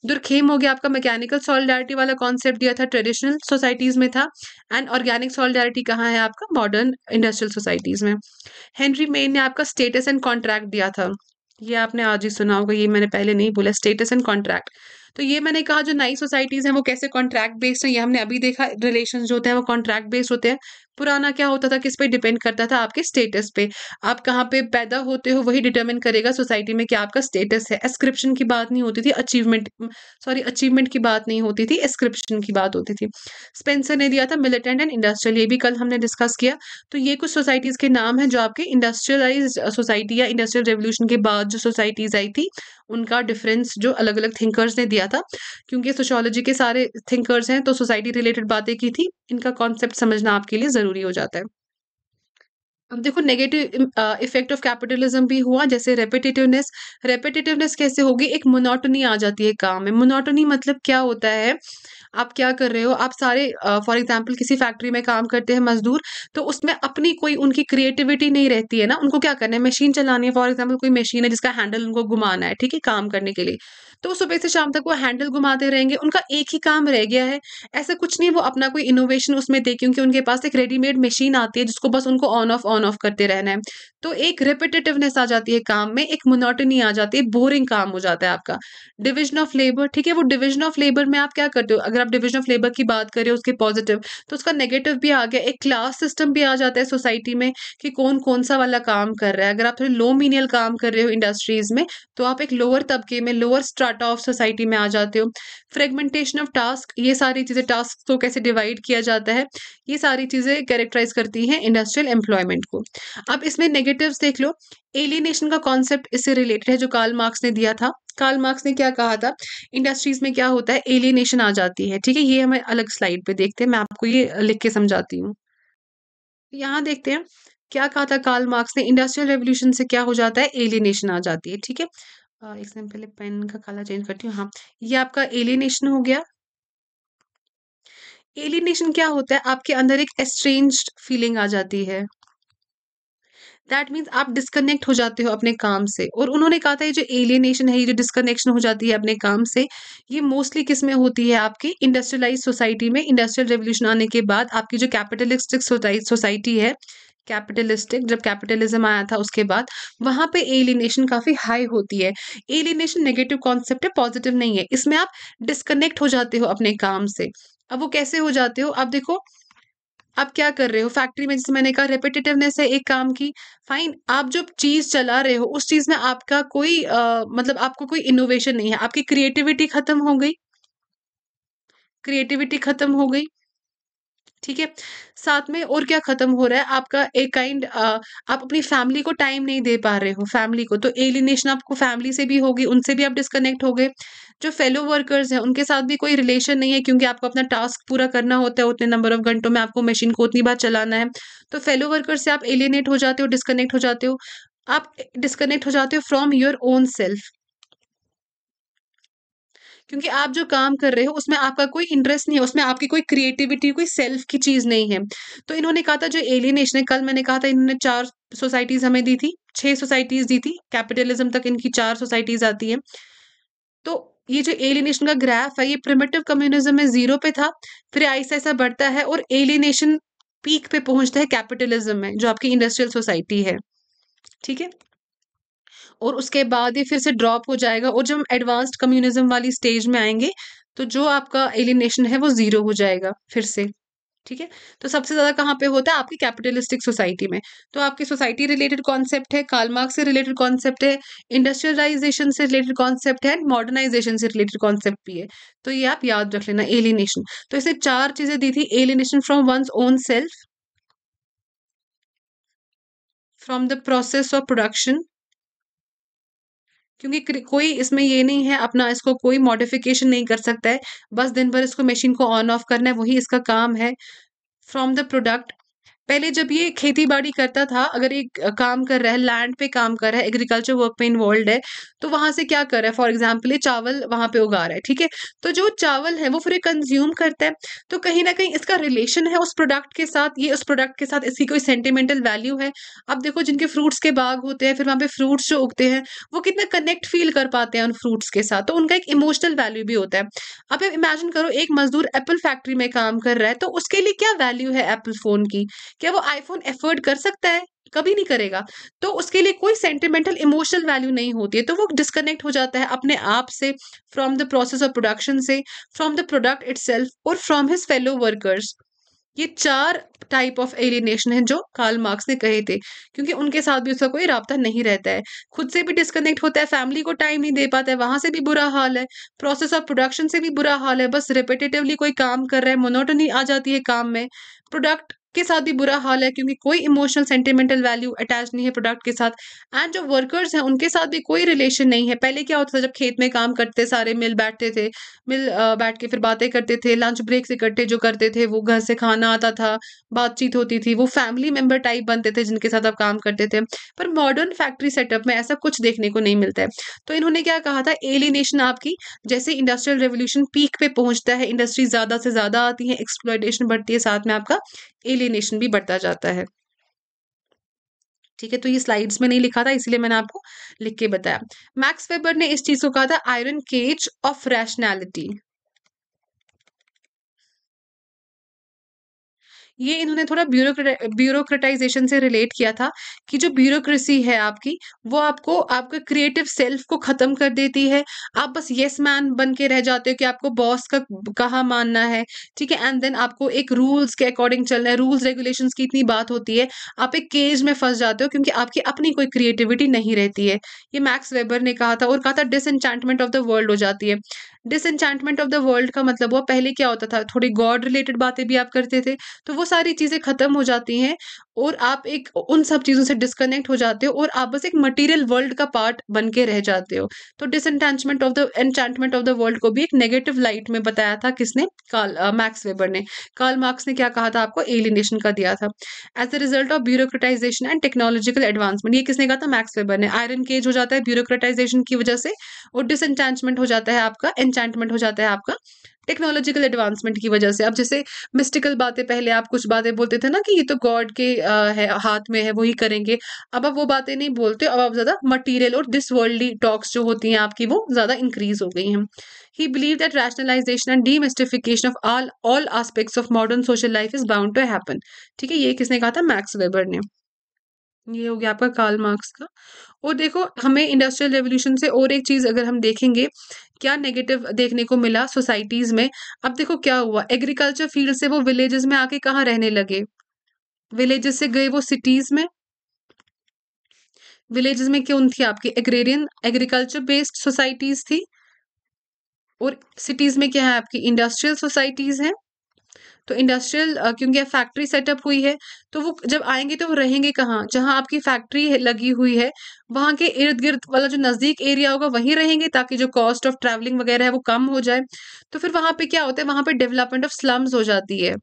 दुर्खेम हो गया आपका मैकेनिकल सॉलिडारिटी वाला कॉन्सेप्ट दिया था ट्रेडिशनल सोसाइटीज़ में था एंड ऑर्गेनिक सॉलिडारिटी कहाँ है आपका मॉडर्न इंडस्ट्रियल सोसाइटीज़ में हेनरी मेन ने आपका स्टेटस एंड कॉन्ट्रैक्ट दिया था ये आपने आज ही सुना होगा ये मैंने पहले नहीं बोला स्टेटस एंड कॉन्ट्रैक्ट तो ये मैंने कहा जो नई सोसाइटीज़ हैं वो कैसे कॉन्ट्रैक्ट बेस्ड हैं ये हमने अभी देखा रिलेशन जो होते हैं वो कॉन्ट्रैक्ट बेस्ड होते हैं पुराना क्या होता था किस पे डिपेंड करता था आपके स्टेटस पे आप कहाँ पे पैदा होते हो वही डिटरमिन करेगा सोसाइटी में क्या आपका स्टेटस है एस्क्रिप्शन की बात नहीं होती थी अचीवमेंट सॉरी अचीवमेंट की बात नहीं होती थी एस्क्रिप्शन की बात होती थी स्पेंसर ने दिया था मिलिटेंट एंड इंडस्ट्रियल ये भी कल हमने डिस्कस किया तो ये कुछ सोसाइटीज़ के नाम हैं जो आपके इंडस्ट्रियलाइज सोसाइटी या इंडस्ट्रियल रेवोल्यूशन के बाद जो सोसाइटीज़ आई थी उनका डिफरेंस जो अलग अलग थिंकर्स ने दिया था क्योंकि सोशोलॉजी के सारे थिंकर्स हैं तो सोसाइटी रिलेटेड बातें की थी इनका कॉन्सेप्ट समझना आपके लिए ज़रूरी जरूरी हो जाता है अब देखो नेगेटिव इफेक्ट ऑफ कैपिटलिज्म भी हुआ जैसे रेपिटेटिवनेस रेपिटेटिवनेस कैसे होगी एक मोनोटनी आ जाती है काम में मोनोटनी मतलब क्या होता है आप क्या कर रहे हो आप सारे फॉर uh, एग्जांपल किसी फैक्ट्री में काम करते हैं मजदूर तो उसमें अपनी कोई उनकी क्रिएटिविटी नहीं रहती है ना उनको क्या करना है मशीन चलानी है फॉर एग्जाम्पल कोई मशीन है जिसका हैंडल उनको घुमाना है ठीक है काम करने के लिए तो सुबह से शाम तक वो हैंडल घुमाते रहेंगे उनका एक ही काम रह गया है ऐसा कुछ नहीं वो अपना कोई इनोवेशन उसमें दे क्योंकि उनके पास एक रेडीमेड मशीन आती है जिसको बस उनको ऑन ऑफ ऑन ऑफ करते रहना है तो एक रिपीटेटिवनेस आ जाती है काम में एक मोनोटनी आ जाती है बोरिंग काम हो जाता है आपका डिविजन ऑफ लेबर ठीक है वो डिविजन ऑफ लेबर में आप क्या करते हो अगर आप डिविजन ऑफ लेबर की बात करें उसके पॉजिटिव तो उसका नेगेटिव भी आ गया एक क्लास सिस्टम भी आ जाता है सोसाइटी में कि कौन कौन सा वाला काम कर रहा है अगर आप थोड़े लो मीनियल काम कर रहे हो इंडस्ट्रीज में तो आप एक लोअर तबके में लोअर स्ट्राटा ऑफ सोसाइटी में आ जाते हो फ्रेगमेंटेशन ऑफ टास्क ये सारी चीज़ें टास्क को कैसे डिवाइड किया जाता है ये सारी चीज़ें कैरेक्टराइज करती हैं इंडस्ट्रियल एम्प्लॉयमेंट को अब इसमें नेगेटिव्स देख लो एलिनेशन का कॉन्सेप्ट इससे रिलेटेड है जो कार्ल मार्क्स ने दिया था कार्ल मार्क्स ने क्या कहा था इंडस्ट्रीज में क्या होता है एलिनेशन आ जाती है ठीक है ये हमें अलग स्लाइड पे देखते हैं मैं आपको ये लिख के समझाती हूँ यहाँ देखते हैं क्या कहा था कार्ल मार्क्स ने इंडस्ट्रियल रेवोल्यूशन से क्या हो जाता है एलिनेशन आ जाती है ठीक है एक सेकंड पहले पेन का कलर चेंज करती हूँ हाँ ये आपका एलिनेशन हो गया एलिनेशन क्या होता है आपके अंदर एक एस्ट्रेंज्ड फीलिंग आ जाती है दैट मीन्स आप डिस्कनेक्ट हो जाते हो अपने काम से और उन्होंने कहा था ये जो एलियनेशन है ये जो डिस्कनेक्शन हो जाती है अपने काम से ये मोस्टली किस में होती है आपकी इंडस्ट्रियलाइज सोसाइटी में इंडस्ट्रियल रेवोल्यूशन आने के बाद आपकी जो कैपिटलिस्टिक सोसाइटी है कैपिटलिस्टिक जब कैपिटलिज्म आया था उसके बाद वहाँ पे एलिनेशन काफ़ी हाई होती है एलिनेशन नेगेटिव कॉन्सेप्ट है पॉजिटिव नहीं है इसमें आप डिस्कनेक्ट हो जाते हो अपने काम से अब वो कैसे हो जाते हो आप देखो आप क्या कर रहे हो फैक्ट्री में जैसे मैंने कहा रेपिटेटिवनेस है एक काम की फाइन आप जो चीज़ चला रहे हो उस चीज़ में आपका कोई आ, मतलब आपको कोई इनोवेशन नहीं है आपकी क्रिएटिविटी खत्म हो गई क्रिएटिविटी खत्म हो गई ठीक है साथ में और क्या खत्म हो रहा है आपका ए काइंड आप अपनी फैमिली को टाइम नहीं दे पा रहे हो फैमिली को तो एलिनेशन आपको फैमिली से भी होगी उनसे भी आप डिस्कनेक्ट हो गए जो फेलो वर्कर्स हैं उनके साथ भी कोई रिलेशन नहीं है क्योंकि आपको अपना टास्क पूरा करना होता है उतने नंबर ऑफ घंटों में आपको मशीन को उतनी बार चलाना है तो फेलो वर्कर्स से आप एलिनेट हो जाते हो डिस्कनेक्ट हो जाते हो आप डिस्कनेक्ट हो जाते हो फ्रॉम योर ओन सेल्फ क्योंकि आप जो काम कर रहे हो उसमें आपका कोई इंटरेस्ट नहीं है उसमें आपकी कोई क्रिएटिविटी कोई सेल्फ की चीज़ नहीं है तो इन्होंने कहा था जो एलियनेशन है कल मैंने कहा था इन्होंने चार सोसाइटीज़ हमें दी थी छः सोसाइटीज़ दी थी कैपिटलिज्म तक इनकी चार सोसाइटीज़ आती है तो ये जो एलिनेशन का ग्राफ है ये प्रिमेटिव कम्युनिज्म में जीरो पे था फिर ऐसा ऐसा बढ़ता है और एलिनेशन पीक पे पहुंचता है कैपिटलिज्म में जो आपकी इंडस्ट्रियल सोसाइटी है ठीक है और उसके बाद ये फिर से ड्रॉप हो जाएगा और जब हम एडवांस्ड कम्युनिज्म वाली स्टेज में आएंगे तो जो आपका एलिनेशन है वो ज़ीरो हो जाएगा फिर से ठीक है तो सबसे ज़्यादा कहाँ पे होता है आपकी कैपिटलिस्टिक सोसाइटी में तो आपकी सोसाइटी रिलेटेड कॉन्सेप्ट है कालमार्क से रिलेटेड कॉन्सेप्ट है इंडस्ट्रियलाइजेशन से रिलेटेड कॉन्सेप्ट है एंड मॉडर्नाइजेशन से रिलेटेड कॉन्सेप्ट भी है तो ये आप याद रख लेना एलिनेशन तो इसे चार चीज़ें दी थी alienation from one's own self from the process of production क्योंकि कोई इसमें ये नहीं है अपना इसको कोई मॉडिफिकेशन नहीं कर सकता है बस दिन भर इसको मशीन को ऑन ऑफ करना है वही इसका काम है फ्रॉम द प्रोडक्ट पहले जब ये खेती बाड़ी करता था अगर एक काम कर रहा है लैंड पे काम कर रहा है एग्रीकल्चर वर्क पे इन्वॉल्व है तो वहाँ से क्या कर रहा है फॉर एग्जाम्पल ये चावल वहां पे उगा रहा है ठीक है तो जो चावल है वो फिर कंज्यूम करता है तो कहीं ना कहीं इसका रिलेशन है उस प्रोडक्ट के साथ ये उस प्रोडक्ट के साथ इसकी कोई सेंटिमेंटल वैल्यू है अब देखो जिनके फ्रूट्स के बाग होते हैं फिर वहां पे फ्रूट्स जो उगते हैं वो कितना कनेक्ट फील कर पाते हैं उन फ्रूट्स के साथ तो उनका एक इमोशनल वैल्यू भी होता है अब इमेजिन करो एक मजदूर एप्पल फैक्ट्री में काम कर रहा है तो उसके लिए क्या वैल्यू है एप्पल फोन की क्या वो आईफोन एफोर्ड कर सकता है कभी नहीं करेगा तो उसके लिए कोई सेंटिमेंटल इमोशनल वैल्यू नहीं होती है तो वो डिस्कनेक्ट हो जाता है अपने आप से from the process of production से फ्रॉम द प्रोडक्ट इट और फ्रॉम हिज फेलो वर्कर्स ये चार टाइप ऑफ एलिनेशन है जो कार्ल मार्क्स ने कहे थे क्योंकि उनके साथ भी उसका कोई रबता नहीं रहता है खुद से भी डिस्कनेक्ट होता है फैमिली को टाइम नहीं दे पाता है वहां से भी बुरा हाल है प्रोसेस ऑफ प्रोडक्शन से भी बुरा हाल है बस रिपीटेटिवली कोई काम कर रहा है मोनोटोनी आ जाती है काम में प्रोडक्ट के साथ भी बुरा हाल है क्योंकि कोई इमोशनल सेंटिमेंटल वैल्यू अटैच नहीं है प्रोडक्ट के साथ एंड जो वर्कर्स हैं उनके साथ भी कोई रिलेशन नहीं है पहले क्या होता था जब खेत में काम करते सारे मिल बैठते थे मिल बैठ के फिर बातें करते थे लंच ब्रेक इकट्ठे जो करते थे वो घर से खाना आता था बातचीत होती थी वो फैमिली मेंबर टाइप बनते थे जिनके साथ आप काम करते थे पर मॉडर्न फैक्ट्री सेटअप में ऐसा कुछ देखने को नहीं मिलता है तो इन्होंने क्या कहा था एलिनेशन आपकी जैसे इंडस्ट्रियल रेवोल्यूशन पीक पे पहुंचता है इंडस्ट्री ज़्यादा से ज़्यादा आती है एक्सप्लोइटेशन बढ़ती है साथ में आपका एलिनेशन भी बढ़ता जाता है ठीक है तो ये स्लाइड्स में नहीं लिखा था इसलिए मैंने आपको लिख के बताया मैक्स वेबर ने इस चीज को कहा था आयरन केज ऑफ रैशनैलिटी ये इन्होंने थोड़ा ब्यूरोक्रेटाइजेशन ब्यूरोक्रेटाइजेशन से रिलेट किया था कि जो ब्यूरोक्रेसी है आपकी वो आपको आपके क्रिएटिव सेल्फ को ख़त्म कर देती है आप बस येस मैन बन के रह जाते हो कि आपको बॉस का कहा मानना है ठीक है एंड देन आपको एक रूल्स के अकॉर्डिंग चलना है रूल्स रेगुलेशन की इतनी बात होती है आप एक केज में फंस जाते हो क्योंकि आपकी अपनी कोई क्रिएटिविटी नहीं रहती है ये मैक्स वेबर ने कहा था और कहा था डिसएनचैंटमेंट ऑफ द वर्ल्ड हो जाती है डिसएनचैंटमेंट ऑफ द वर्ल्ड का मतलब हुआ पहले क्या होता था थोड़ी गॉड रिलेटेड बातें भी आप करते थे तो वो सारी चीज़ें खत्म हो जाती हैं और आप एक उन सब चीज़ों से डिस्कनेक्ट हो जाते हो और आप बस एक मटेरियल वर्ल्ड का पार्ट बन के रह जाते हो तो disenchantment of the enchantment of the world को भी एक नेगेटिव लाइट में बताया था किसने काल मैक्स वेबर ने कार्ल मार्क्स ने क्या कहा था आपको एलिनेशन का दिया था as a result of bureaucratization and technological advancement ये किसने कहा था मैक्स वेबर ने आयरन केज हो जाता है ब्यूरोक्रेटाइजेशन की वजह से और डिसएनचैंटमेंट हो जाता है आपका डिसएंटमेंट हो जाता है आपका टेक्नोलॉजिकल एडवांसमेंट की वजह से अब जैसे मिस्टिकल बातें पहले आप कुछ बातें बोलते थे ना कि ये तो गॉड के आ, है हाथ में है वही करेंगे अब आप वो बातें नहीं बोलते अब आप ज़्यादा मटीरियल और दिस वर्ल्डली टॉक्स जो होती हैं आपकी वो ज़्यादा इंक्रीज हो गई हैं he believe that rationalization and demystification of all all aspects of modern social life is bound to happen ठीक है ये किसने कहा था मैक्स वेबर ने ये हो गया आपका कार्ल मार्क्स का और देखो हमें इंडस्ट्रियल रेवोल्यूशन से और एक चीज़ अगर हम देखेंगे क्या नेगेटिव देखने को मिला सोसाइटीज़ में अब देखो क्या हुआ एग्रीकल्चर फील्ड से वो विलेजेस में आके कहाँ रहने लगे विलेजेस से गए वो सिटीज़ में विलेजेस में क्यों थी आपकी एग्रेरियन एग्रीकल्चर बेस्ड सोसाइटीज़ थी और सिटीज़ में क्या है आपकी इंडस्ट्रियल सोसाइटीज़ हैं तो इंडस्ट्रियल क्योंकि फैक्ट्री सेटअप हुई है तो वो जब आएंगे तो वो रहेंगे कहाँ जहाँ आपकी फैक्ट्री लगी हुई है वहाँ के इर्द गिर्द वाला जो नज़दीक एरिया होगा वहीं रहेंगे ताकि जो कॉस्ट ऑफ ट्रैवलिंग वगैरह है वो कम हो जाए तो फिर वहाँ पे क्या होता है वहाँ पे डेवलपमेंट ऑफ स्लम्स हो जाती है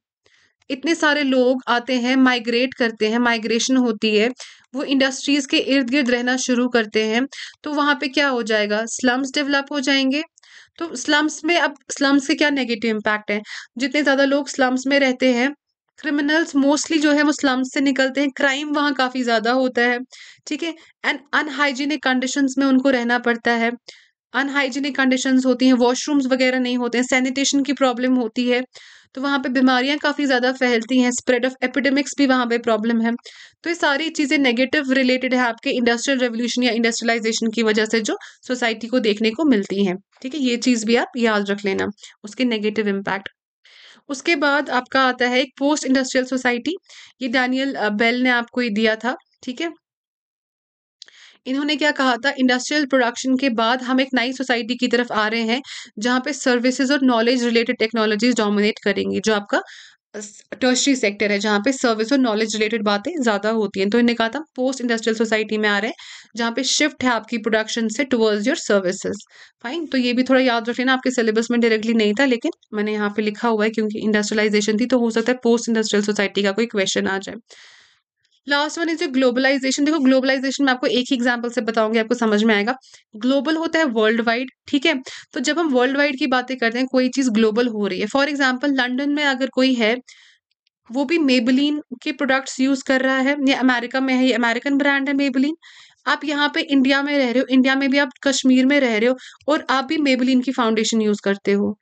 इतने सारे लोग आते हैं माइग्रेट करते हैं माइग्रेशन होती है वो इंडस्ट्रीज के इर्द गिर्द रहना शुरू करते हैं तो वहाँ पे क्या हो जाएगा स्लम्स डेवलप हो जाएंगे तो स्लम्स में अब स्लम्स के क्या नेगेटिव इम्पैक्ट है जितने ज़्यादा लोग स्लम्स में रहते हैं क्रिमिनल्स मोस्टली जो है वो स्लम्स से निकलते हैं क्राइम वहाँ काफ़ी ज़्यादा होता है ठीक है एंड अनहाइजीनिक कंडीशंस में उनको रहना पड़ता है अनहाइजीनिक कंडीशंस होती हैं वॉशरूम्स वगैरह नहीं होते हैं सैनिटेशन की प्रॉब्लम होती है तो वहाँ पे बीमारियाँ काफ़ी ज़्यादा फैलती हैं स्प्रेड ऑफ एपिडेमिक्स भी वहाँ पे प्रॉब्लम है तो ये सारी चीज़ें नेगेटिव रिलेटेड है आपके इंडस्ट्रियल रेवोल्यूशन या इंडस्ट्रियलाइजेशन की वजह से जो सोसाइटी को देखने को मिलती हैं ठीक है ये चीज़ भी आप याद रख लेना उसके नेगेटिव इम्पैक्ट उसके बाद आपका आता है एक पोस्ट इंडस्ट्रियल सोसाइटी ये डैनियल बेल ने आपको ये दिया था ठीक है इन्होंने क्या कहा था इंडस्ट्रियल प्रोडक्शन के बाद हम एक नई सोसाइटी की तरफ आ रहे हैं जहाँ पे सर्विसेज और नॉलेज रिलेटेड टेक्नोलॉजीज डोमिनेट करेंगी जो आपका टर्शरी सेक्टर है जहाँ पे सर्विस और नॉलेज रिलेटेड बातें ज़्यादा होती हैं तो इन्हें कहा था पोस्ट इंडस्ट्रियल सोसाइटी में आ रहे हैं जहाँ पे शिफ्ट है आपकी प्रोडक्शन से टुवर्ड्स योर सर्विसेज फाइन तो ये भी थोड़ा याद रखें ना आपके सिलेबस में डायरेक्टली नहीं था लेकिन मैंने यहाँ पे लिखा हुआ है क्योंकि इंडस्ट्रियलाइजेशन थी तो हो सकता है पोस्ट इंडस्ट्रियल सोसाइटी का कोई क्वेश्चन आ जाए last one is a globalization देखो ग्लोबलाइजेशन में आपको एक ही एग्जाम्पल से बताऊंगी आपको समझ में आएगा ग्लोबल होता है वर्ल्ड वाइड ठीक है तो जब हम वर्ल्ड वाइड की बातें करते हैं कोई चीज ग्लोबल हो रही है फॉर एग्जाम्पल लंडन में अगर कोई है वो भी मेबलिन के प्रोडक्ट्स यूज कर रहा है ये अमेरिका में है ये अमेरिकन ब्रांड है मेबलिन आप यहाँ पे इंडिया में रह रहे हो इंडिया में भी आप कश्मीर में रह रहे हो और आप भी मेबलिन की फाउंडेशन यूज करते हो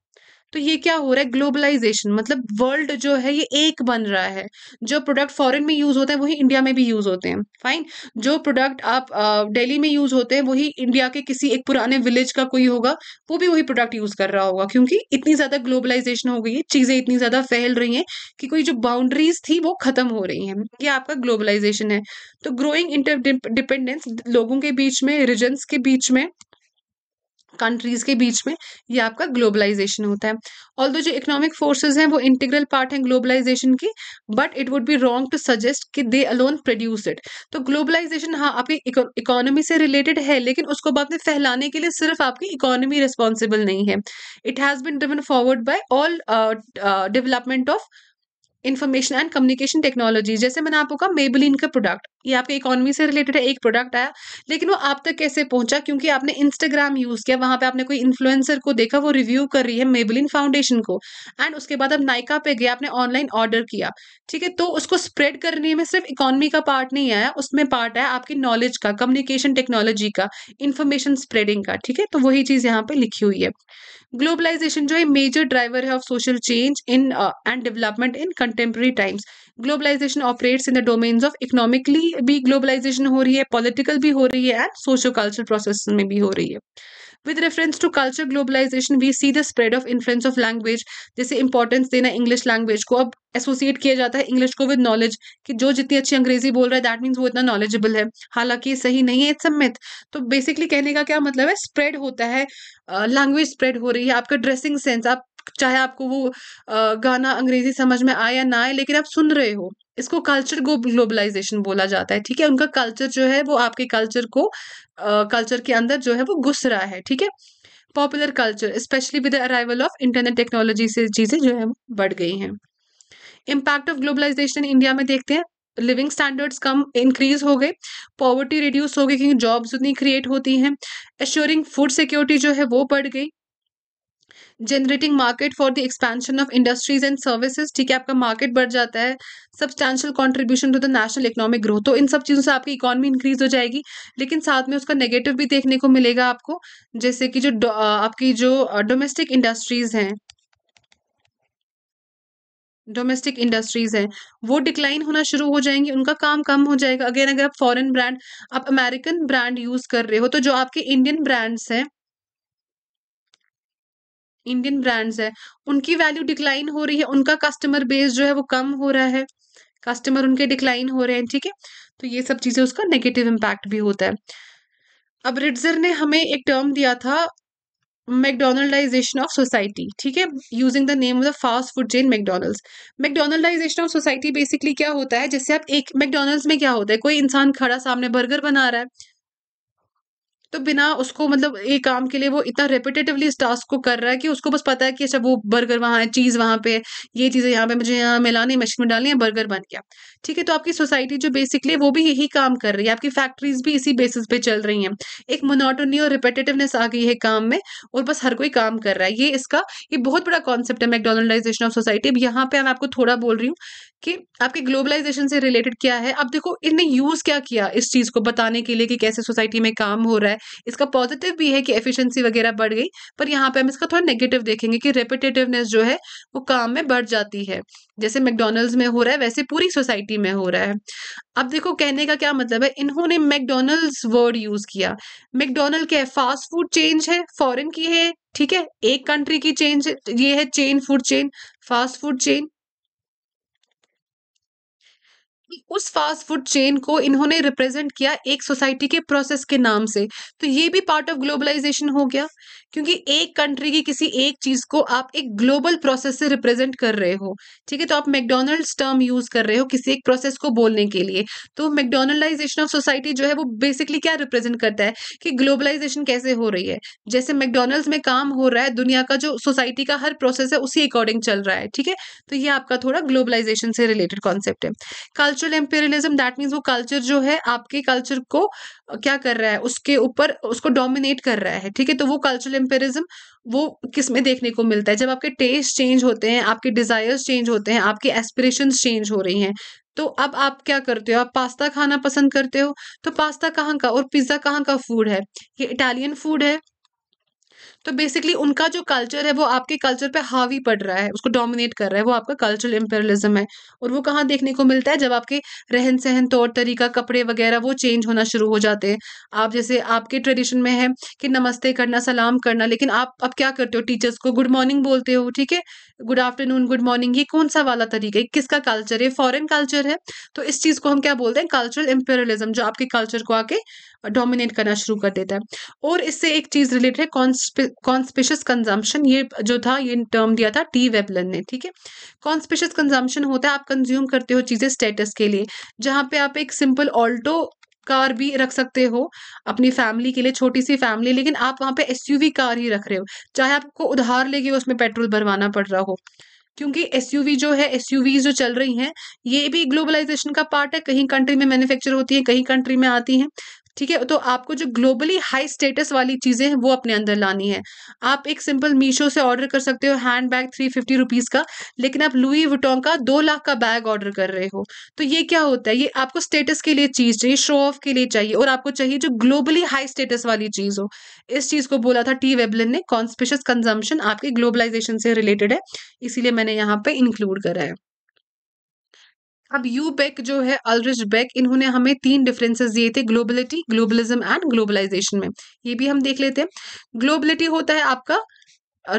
तो ये क्या हो रहा है ग्लोबलाइजेशन मतलब वर्ल्ड जो है ये एक बन रहा है जो प्रोडक्ट फॉरेन में यूज़ होते हैं वही इंडिया में भी यूज़ होते हैं फाइन जो प्रोडक्ट आप दिल्ली में यूज़ होते हैं वही इंडिया के किसी एक पुराने विलेज का कोई होगा वो भी वही प्रोडक्ट यूज़ कर रहा होगा क्योंकि इतनी ज़्यादा ग्लोबलाइजेशन हो गई है चीज़ें इतनी ज़्यादा फैल रही हैं कि कोई जो बाउंड्रीज थी वो ख़त्म हो रही हैं ये आपका ग्लोबलाइजेशन है तो ग्रोइंग इंटर डिपेंडेंस लोगों के बीच में रिजन के बीच में कंट्रीज़ के बीच में ये आपका ग्लोबलाइजेशन होता है ऑल जो इकोनॉमिक फोर्सेज हैं वो इंटीग्रल पार्ट हैं ग्लोबलाइजेशन की but it would be wrong to suggest कि दे अलोन प्रोड्यूस इट तो ग्लोबलाइजेशन हाँ आपकी इकोनॉमी से रिलेटेड है लेकिन उसको बाद में फैलाने के लिए सिर्फ आपकी इकोनॉमी रिस्पॉन्सिबल नहीं है it has been driven forward by all development of information and communication technology जैसे मैंने आपको कहा मेबलिन का प्रोडक्ट ये आपके इकोनॉमी से रिलेटेड है एक प्रोडक्ट आया लेकिन वो आप तक कैसे पहुंचा क्योंकि आपने इंस्टाग्राम यूज़ किया वहाँ पे आपने कोई इन्फ्लुएंसर को देखा वो रिव्यू कर रही है मेबलिन फाउंडेशन को एंड उसके बाद आप नायका पे गए आपने ऑनलाइन ऑर्डर किया ठीक है तो उसको स्प्रेड करने में सिर्फ इकोनॉमी का पार्ट नहीं आया उसमें पार्ट आया आपकी नॉलेज का कम्युनिकेशन टेक्नोलॉजी का इन्फॉर्मेशन स्प्रेडिंग का ठीक है तो वही चीज़ यहाँ पे लिखी हुई है ग्लोबलाइजेशन जो है मेजर ड्राइवर है of social change in and development in contemporary times globalization operates in the domains of economically भी ग्लोबलाइजेशन हो रही है पॉलिटिकल भी हो रही है एंड सोशो कल्चर प्रोसेस में भी हो रही है with reference to culture globalization we see the spread of influence of language जैसे इंपॉर्टेंस देना इंग्लिश लैंग्वेज को अब एसोसिएट किया जाता है इंग्लिश को विद नॉलेज कि जो जितनी अच्छी अंग्रेजी बोल रहा है दैट मीन्स वो इतना नॉलेजेबल है हालांकि सही नहीं है इट्स अ मिथ तो बेसिकली कहने का क्या मतलब है स्प्रेड होता है लैंग्वेज uh, स्प्रेड हो रही है आपका ड्रेसिंग सेंस आप चाहे आपको वो गाना अंग्रेजी समझ में आए या ना आए लेकिन आप सुन रहे हो इसको कल्चर को ग्लोबलाइजेशन बोला जाता है ठीक है उनका कल्चर जो है वो आपके कल्चर को कल्चर के अंदर जो है वो घुस रहा है ठीक है popular culture specially with arrival of internet technology से चीज़ें जो है बढ़ गई हैं इम्पैक्ट ऑफ ग्लोबलाइजेशन इंडिया में देखते हैं लिविंग स्टैंडर्ड्स कम इंक्रीज हो गए पॉवर्टी रिड्यूस हो गई क्योंकि जॉब्स उतनी क्रिएट होती हैं एश्योरिंग फूड सिक्योरिटी जो है वो बढ़ गई generating market for the expansion of industries and services ठीक है आपका मार्केट बढ़ जाता है substantial contribution to the national economic growth तो इन सब चीज़ों से आपकी इकॉनमी इंक्रीज हो जाएगी लेकिन साथ में उसका नेगेटिव भी देखने को मिलेगा आपको जैसे कि जो आपकी जो डोमेस्टिक इंडस्ट्रीज़ हैं डोमेस्टिक इंडस्ट्रीज़ हैं वो डिक्लाइन होना शुरू हो जाएंगी उनका काम कम हो जाएगा अगेन अगर आप फॉरेन ब्रांड आप अमेरिकन ब्रांड यूज़ कर रहे हो तो जो आपके इंडियन ब्रांड्स हैं इंडियन ब्रांड्स है उनकी वैल्यू डिक्लाइन हो रही है उनका कस्टमर बेस जो है वो कम हो रहा है कस्टमर उनके डिक्लाइन हो रहे हैं ठीक है तो ये सब चीज़ें उसका नेगेटिव इम्पैक्ट भी होता है अब रिट्जर ने हमें एक टर्म दिया था मैकडोनल्डाइजेशन ऑफ सोसाइटी ठीक है using the name of the fast food chain McDonald's McDonaldization of society basically क्या होता है जैसे आप एक मैकडोनल्ड्स में क्या होता है कोई इंसान खड़ा सामने बर्गर बना रहा है तो बिना उसको मतलब एक काम के लिए वो इतना रेपिटेटिवली इस टास्क को कर रहा है कि उसको बस पता है कि अच्छा वो बर्गर वहाँ है चीज़ वहाँ पे ये चीज़ें यहाँ पे मुझे यहाँ मिलानी मशीन में डालनी है बर्गर बन गया ठीक है तो आपकी सोसाइटी जो बेसिकली वो भी यही काम कर रही है आपकी फैक्ट्रीज भी इसी बेसिस पे चल रही हैं एक मोनोटोनी और रिपेटेटिवनेस आ गई है काम में और बस हर कोई काम कर रहा है ये इसका ये बहुत बड़ा कॉन्सेप्ट है मैकडोनल्डाइजेशन ऑफ सोसाइटी अब यहाँ पे मैं आपको थोड़ा बोल रही हूँ कि आपके ग्लोबलाइजेशन से रिलेटेड क्या है अब देखो इनने यूज़ क्या किया इस चीज़ को बताने के लिए कि कैसे सोसाइटी में काम हो रहा है इसका पॉजिटिव भी है कि एफिशिएंसी वगैरह बढ़ गई पर यहाँ पे हम इसका थोड़ा नेगेटिव देखेंगे कि रेपिटेटिवनेस जो है वो काम में बढ़ जाती है जैसे मैकडोनल्ड्स में हो रहा है वैसे पूरी सोसाइटी में हो रहा है अब देखो कहने का क्या मतलब है इन्होंने मैकडोनल्ड्स वर्ड यूज किया मैकडोनल्ड क्या है फास्ट फूड चेंज है फॉरेन की है ठीक है एक कंट्री की चेंज ये है chain food chain fast food chain उस फास्ट फूड चेन को इन्होंने रिप्रेजेंट किया एक सोसाइटी के प्रोसेस के नाम से तो ये भी पार्ट ऑफ ग्लोबलाइजेशन हो गया क्योंकि एक कंट्री की किसी एक चीज को आप एक ग्लोबल प्रोसेस से रिप्रेजेंट कर रहे हो ठीक है तो आप मैकडोनल्ड्स टर्म यूज कर रहे हो किसी एक प्रोसेस को बोलने के लिए तो मैकडोनल्डाइजेशन ऑफ सोसाइटी जो है वो बेसिकली क्या रिप्रेजेंट करता है कि ग्लोबलाइजेशन कैसे हो रही है जैसे मैकडोनल्ड्स में काम हो रहा है दुनिया का जो सोसाइटी का हर प्रोसेस है उसी अकॉर्डिंग चल रहा है ठीक है तो ये आपका थोड़ा ग्लोबलाइजेशन से रिलेटेड कॉन्सेप्ट है culture cultural imperialism that means वो कल्चर जो है आपके कल्चर को क्या कर रहा है उसके ऊपर उसको डोमिनेट कर रहा है ठीक है तो वो कल्चरल एम्पेरिज्म वो किस में देखने को मिलता है जब आपके टेस्ट चेंज होते हैं आपके डिज़ायर्स चेंज होते हैं आपके एस्पिरेशन चेंज हो रही हैं तो अब आप क्या करते हो आप पास्ता खाना पसंद करते हो तो पास्ता कहाँ का और पिज़्ज़ा कहाँ का फूड है ये इटालियन फूड है तो बेसिकली उनका जो कल्चर है वो आपके कल्चर पे हावी पड़ रहा है उसको डोमिनेट कर रहा है वो आपका कल्चरल इम्पेरलिज्म है और वो कहाँ देखने को मिलता है जब आपके रहन सहन तौर तरीका कपड़े वगैरह वो चेंज होना शुरू हो जाते हैं आप जैसे आपके ट्रेडिशन में है कि नमस्ते करना सलाम करना लेकिन आप अब क्या करते हो टीचर्स को गुड मॉर्निंग बोलते हो ठीक है गुड आफ्टरनून गुड मॉर्निंग ये कौन सा वाला तरीका है किसका कल्चर है फॉरन कल्चर है तो इस चीज़ को हम क्या बोलते हैं कल्चरल इम्पेरलिज्म जो आपके कल्चर को आके डोमिनेट करना शुरू कर देता है और इससे एक चीज़ रिलेटेड है कॉन्स्पिशियस कंजम्पशन ये जो था ये टर्म दिया था टी वेबलन ने ठीक है कॉन्स्पिशियस कंजम्पशन होता है आप कंज्यूम करते हो चीज़ें स्टेटस के लिए जहां पे आप एक सिंपल ऑल्टो कार भी रख सकते हो अपनी फैमिली के लिए छोटी सी फैमिली लेकिन आप वहां पे एसयूवी कार ही रख रहे हो चाहे आपको उधार लेके उसमें पेट्रोल भरवाना पड़ रहा हो क्योंकि एस जो है एस जो चल रही हैं ये भी ग्लोबलाइजेशन का पार्ट है कहीं कंट्री में मैन्युफैक्चर होती है कहीं कंट्री में आती हैं ठीक है तो आपको जो ग्लोबली हाई स्टेटस वाली चीज़ें हैं वो अपने अंदर लानी है आप एक सिंपल मीशो से ऑर्डर कर सकते हो hand bag three fifty rupees का लेकिन आप लुई वुटों का दो लाख का बैग ऑर्डर कर रहे हो तो ये क्या होता है ये आपको स्टेटस के लिए चीज़ चाहिए शो ऑफ के लिए चाहिए और आपको चाहिए जो ग्लोबली हाई स्टेटस वाली चीज़ हो इस चीज़ को बोला था टी वेबलिन ने कॉन्स्पिशियस कंजम्पशन आपके ग्लोबलाइजेशन से रिलेटेड है इसीलिए मैंने यहाँ पे इंक्लूड करा है अब यू बेक e जो है अलरिच बेक इन्होंने हमें तीन डिफरेंसेस दिए थे ग्लोबलिटी ग्लोबलिज्म एंड ग्लोबलाइजेशन में ये भी हम देख लेते हैं ग्लोबलिटी होता है आपका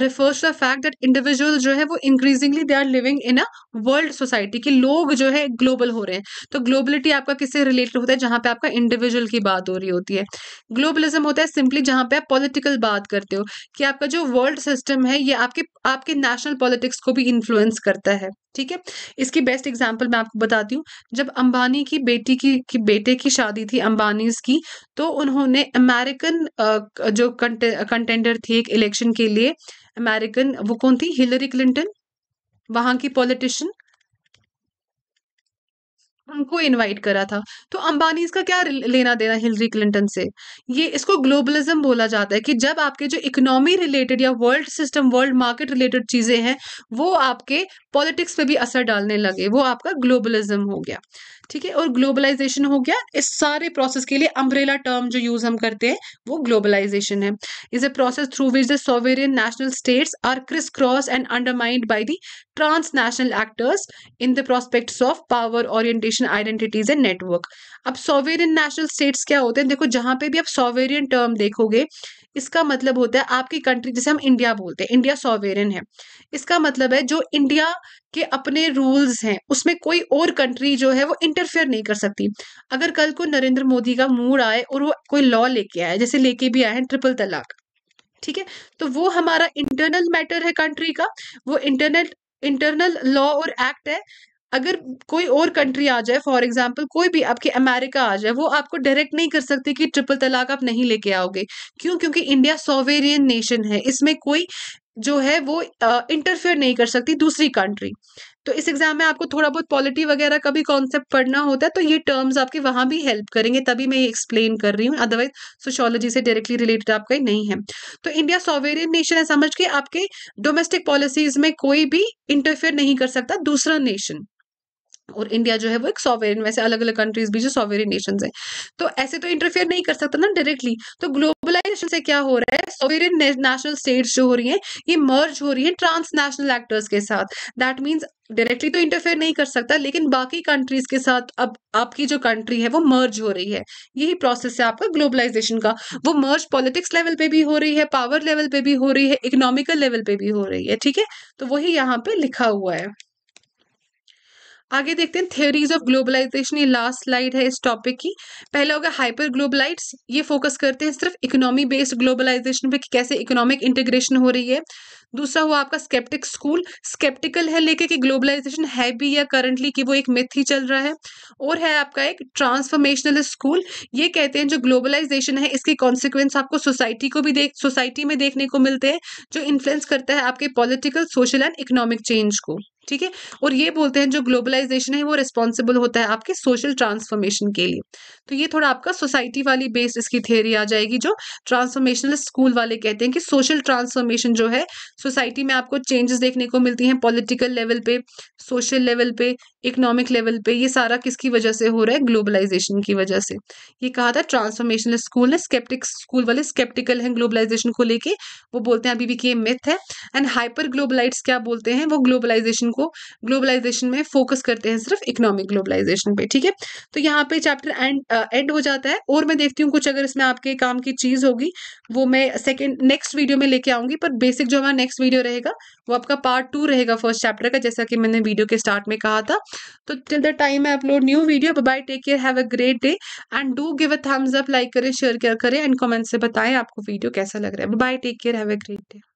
refers the fact that individual जो है वो increasingly they are living in a world society कि लोग जो है ग्लोबल हो रहे हैं तो ग्लोबलिटी आपका किससे रिलेटेड होता है जहाँ पे आपका इंडिविजुअल की बात हो रही होती है ग्लोबलिज्म होता है सिंपली जहाँ पे आप पॉलिटिकल बात करते हो कि आपका जो वर्ल्ड सिस्टम है ये आपके आपके नेशनल पॉलिटिक्स को भी इन्फ्लुएंस करता है ठीक है इसकी बेस्ट एग्जाम्पल मैं आपको बताती हूँ जब अंबानी की बेटी की, की बेटे की शादी थी अंबानीज की तो उन्होंने अमेरिकन जो कंटेंडर थी एक इलेक्शन के लिए अमेरिकन वो कौन थी हिलरी क्लिंटन वहां की पॉलिटिशियन उनको इनवाइट करा था तो अंबानीज का क्या लेना देना हिलरी क्लिंटन से ये इसको ग्लोबलिज्म बोला जाता है कि जब आपके जो इकोनॉमी रिलेटेड या world system world market related चीज़ें हैं वो आपके पॉलिटिक्स पे भी असर डालने लगे वो आपका ग्लोबलिज्म हो गया ठीक है और ग्लोबलाइजेशन हो गया इस सारे प्रोसेस के लिए अम्ब्रेला टर्म जो यूज हम करते हैं वो ग्लोबलाइजेशन है is a process through which the sovereign national states are criss cross and undermined by the national actors in the prospects of power orientation identities and network अब sovereign national states क्या होते हैं देखो जहां पे भी आप सोवेरियन टर्म देखोगे इसका मतलब होता है आपकी कंट्री जैसे हम इंडिया बोलते हैं इंडिया सॉवेरन है इसका मतलब है जो इंडिया के अपने रूल्स हैं उसमें कोई और कंट्री जो है वो इंटरफेयर नहीं कर सकती अगर कल को नरेंद्र मोदी का मूड आए और वो कोई लॉ लेके आए जैसे लेके भी आए हैं ट्रिपल तलाक ठीक है तो वो हमारा इंटरनल मैटर है कंट्री का वो इंटरनल इंटरनल लॉ और एक्ट है अगर कोई और कंट्री आ जाए फॉर एग्जाम्पल कोई भी आपके अमेरिका आ जाए वो आपको डायरेक्ट नहीं कर सकती कि ट्रिपल तलाक आप नहीं लेके आओगे क्यों क्योंकि इंडिया सोवेरियन नेशन है इसमें कोई जो है वो इंटरफेयर नहीं कर सकती दूसरी कंट्री तो इस एग्जाम में आपको थोड़ा बहुत पॉलिटी वगैरह का भी कॉन्सेप्ट पढ़ना होता है तो ये टर्म्स आपके वहाँ भी हेल्प करेंगे तभी मैं ये एक्सप्लेन कर रही हूँ अदरवाइज सोशोलॉजी से डायरेक्टली रिलेटेड आपका नहीं है तो इंडिया सोवेरियन नेशन है समझ के आपके डोमेस्टिक पॉलिसीज में कोई भी इंटरफेयर नहीं कर सकता दूसरा नेशन और इंडिया जो है वो एक सॉवेरिन वैसे अलग अलग कंट्रीज भी जो सॉवेरिन नेशन है तो ऐसे तो इंटरफेयर नहीं कर सकता ना डायरेक्टली तो ग्लोबलाइजेशन से क्या हो रहा है सॉवेरिन नेशनल स्टेट्स जो हो रही हैं ये मर्ज हो रही है ट्रांसनेशनल एक्टर्स के साथ दैट मीन्स डायरेक्टली तो इंटरफेयर नहीं कर सकता लेकिन बाकी कंट्रीज के साथ अब आपकी जो कंट्री है वो मर्ज हो रही है यही प्रोसेस है आपका ग्लोबलाइजेशन का वो मर्ज पॉलिटिक्स लेवल पे भी हो रही है पावर लेवल पे भी हो रही है इकोनॉमिकल लेवल पे भी हो रही है ठीक है तो वही यहाँ पे लिखा हुआ है आगे देखते हैं थ्योरीज ऑफ ग्लोबलाइजेशन ये लास्ट स्लाइड है इस टॉपिक की पहला होगा हाइपर ग्लोबलाइट्स ये फोकस करते हैं सिर्फ इकोनॉमी बेस्ड ग्लोबलाइजेशन पे कि कैसे इकोनॉमिक इंटीग्रेशन हो रही है दूसरा हुआ आपका स्केप्टिक स्कूल स्केप्टिकल है लेके कि ग्लोबलाइजेशन है भी या करंटली कि वो एक मिथ ही चल रहा है और है आपका एक ट्रांसफॉर्मेशनल स्कूल ये कहते हैं जो ग्लोबलाइजेशन है इसके कॉन्सिक्वेंस आपको सोसाइटी को भी देख सोसाइटी में देखने को मिलते हैं जो इन्फ्लुएंस करता है आपके political social and economic change को ठीक है और ये बोलते हैं जो ग्लोबलाइजेशन है वो रिस्पॉन्सिबल होता है आपके सोशल ट्रांसफॉर्मेशन के लिए तो ये थोड़ा आपका सोसाइटी वाली बेस्ड इसकी थियरी आ जाएगी जो ट्रांसफॉर्मेशनल स्कूल वाले कहते हैं कि सोशल ट्रांसफॉर्मेशन जो है सोसाइटी में आपको चेंजेस देखने को मिलती हैं पॉलिटिकल लेवल पे सोशल लेवल पे इकोनॉमिक लेवल पे ये सारा किसकी वजह से हो रहा है ग्लोबलाइजेशन की वजह से ये कहा था ट्रांसफॉर्मेशनल स्कूल ने स्केप्टिक स्कूल वाले स्केप्टिकल हैं ग्लोबलाइजेशन को लेके वो बोलते हैं अभी भी कि ये मिथ है एंड हाइपर ग्लोबलाइट्स क्या बोलते हैं वो ग्लोबलाइजेशन को ग्लोबलाइजेशन में फोकस करते हैं सिर्फ इकोनॉमिक ग्लोबलाइजेशन पे ठीक है तो यहाँ पे चैप्टर एंड एंड हो जाता है और मैं देखती हूँ कुछ अगर इसमें आपके काम की चीज़ होगी वो मैं सेकेंड नेक्स्ट वीडियो में लेके आऊंगी पर बेसिक जो हमारा नेक्स्ट वीडियो रहेगा वो आपका पार्ट टू रहेगा फर्स्ट चैप्टर का जैसा कि मैंने वीडियो के स्टार्ट में कहा था तो till the time I upload new video bye take care have a great day and do give a thumbs up like करें शेयर करें एंड कमेंट से बताएं आपको वीडियो कैसा लग रहा है bye take care have a great day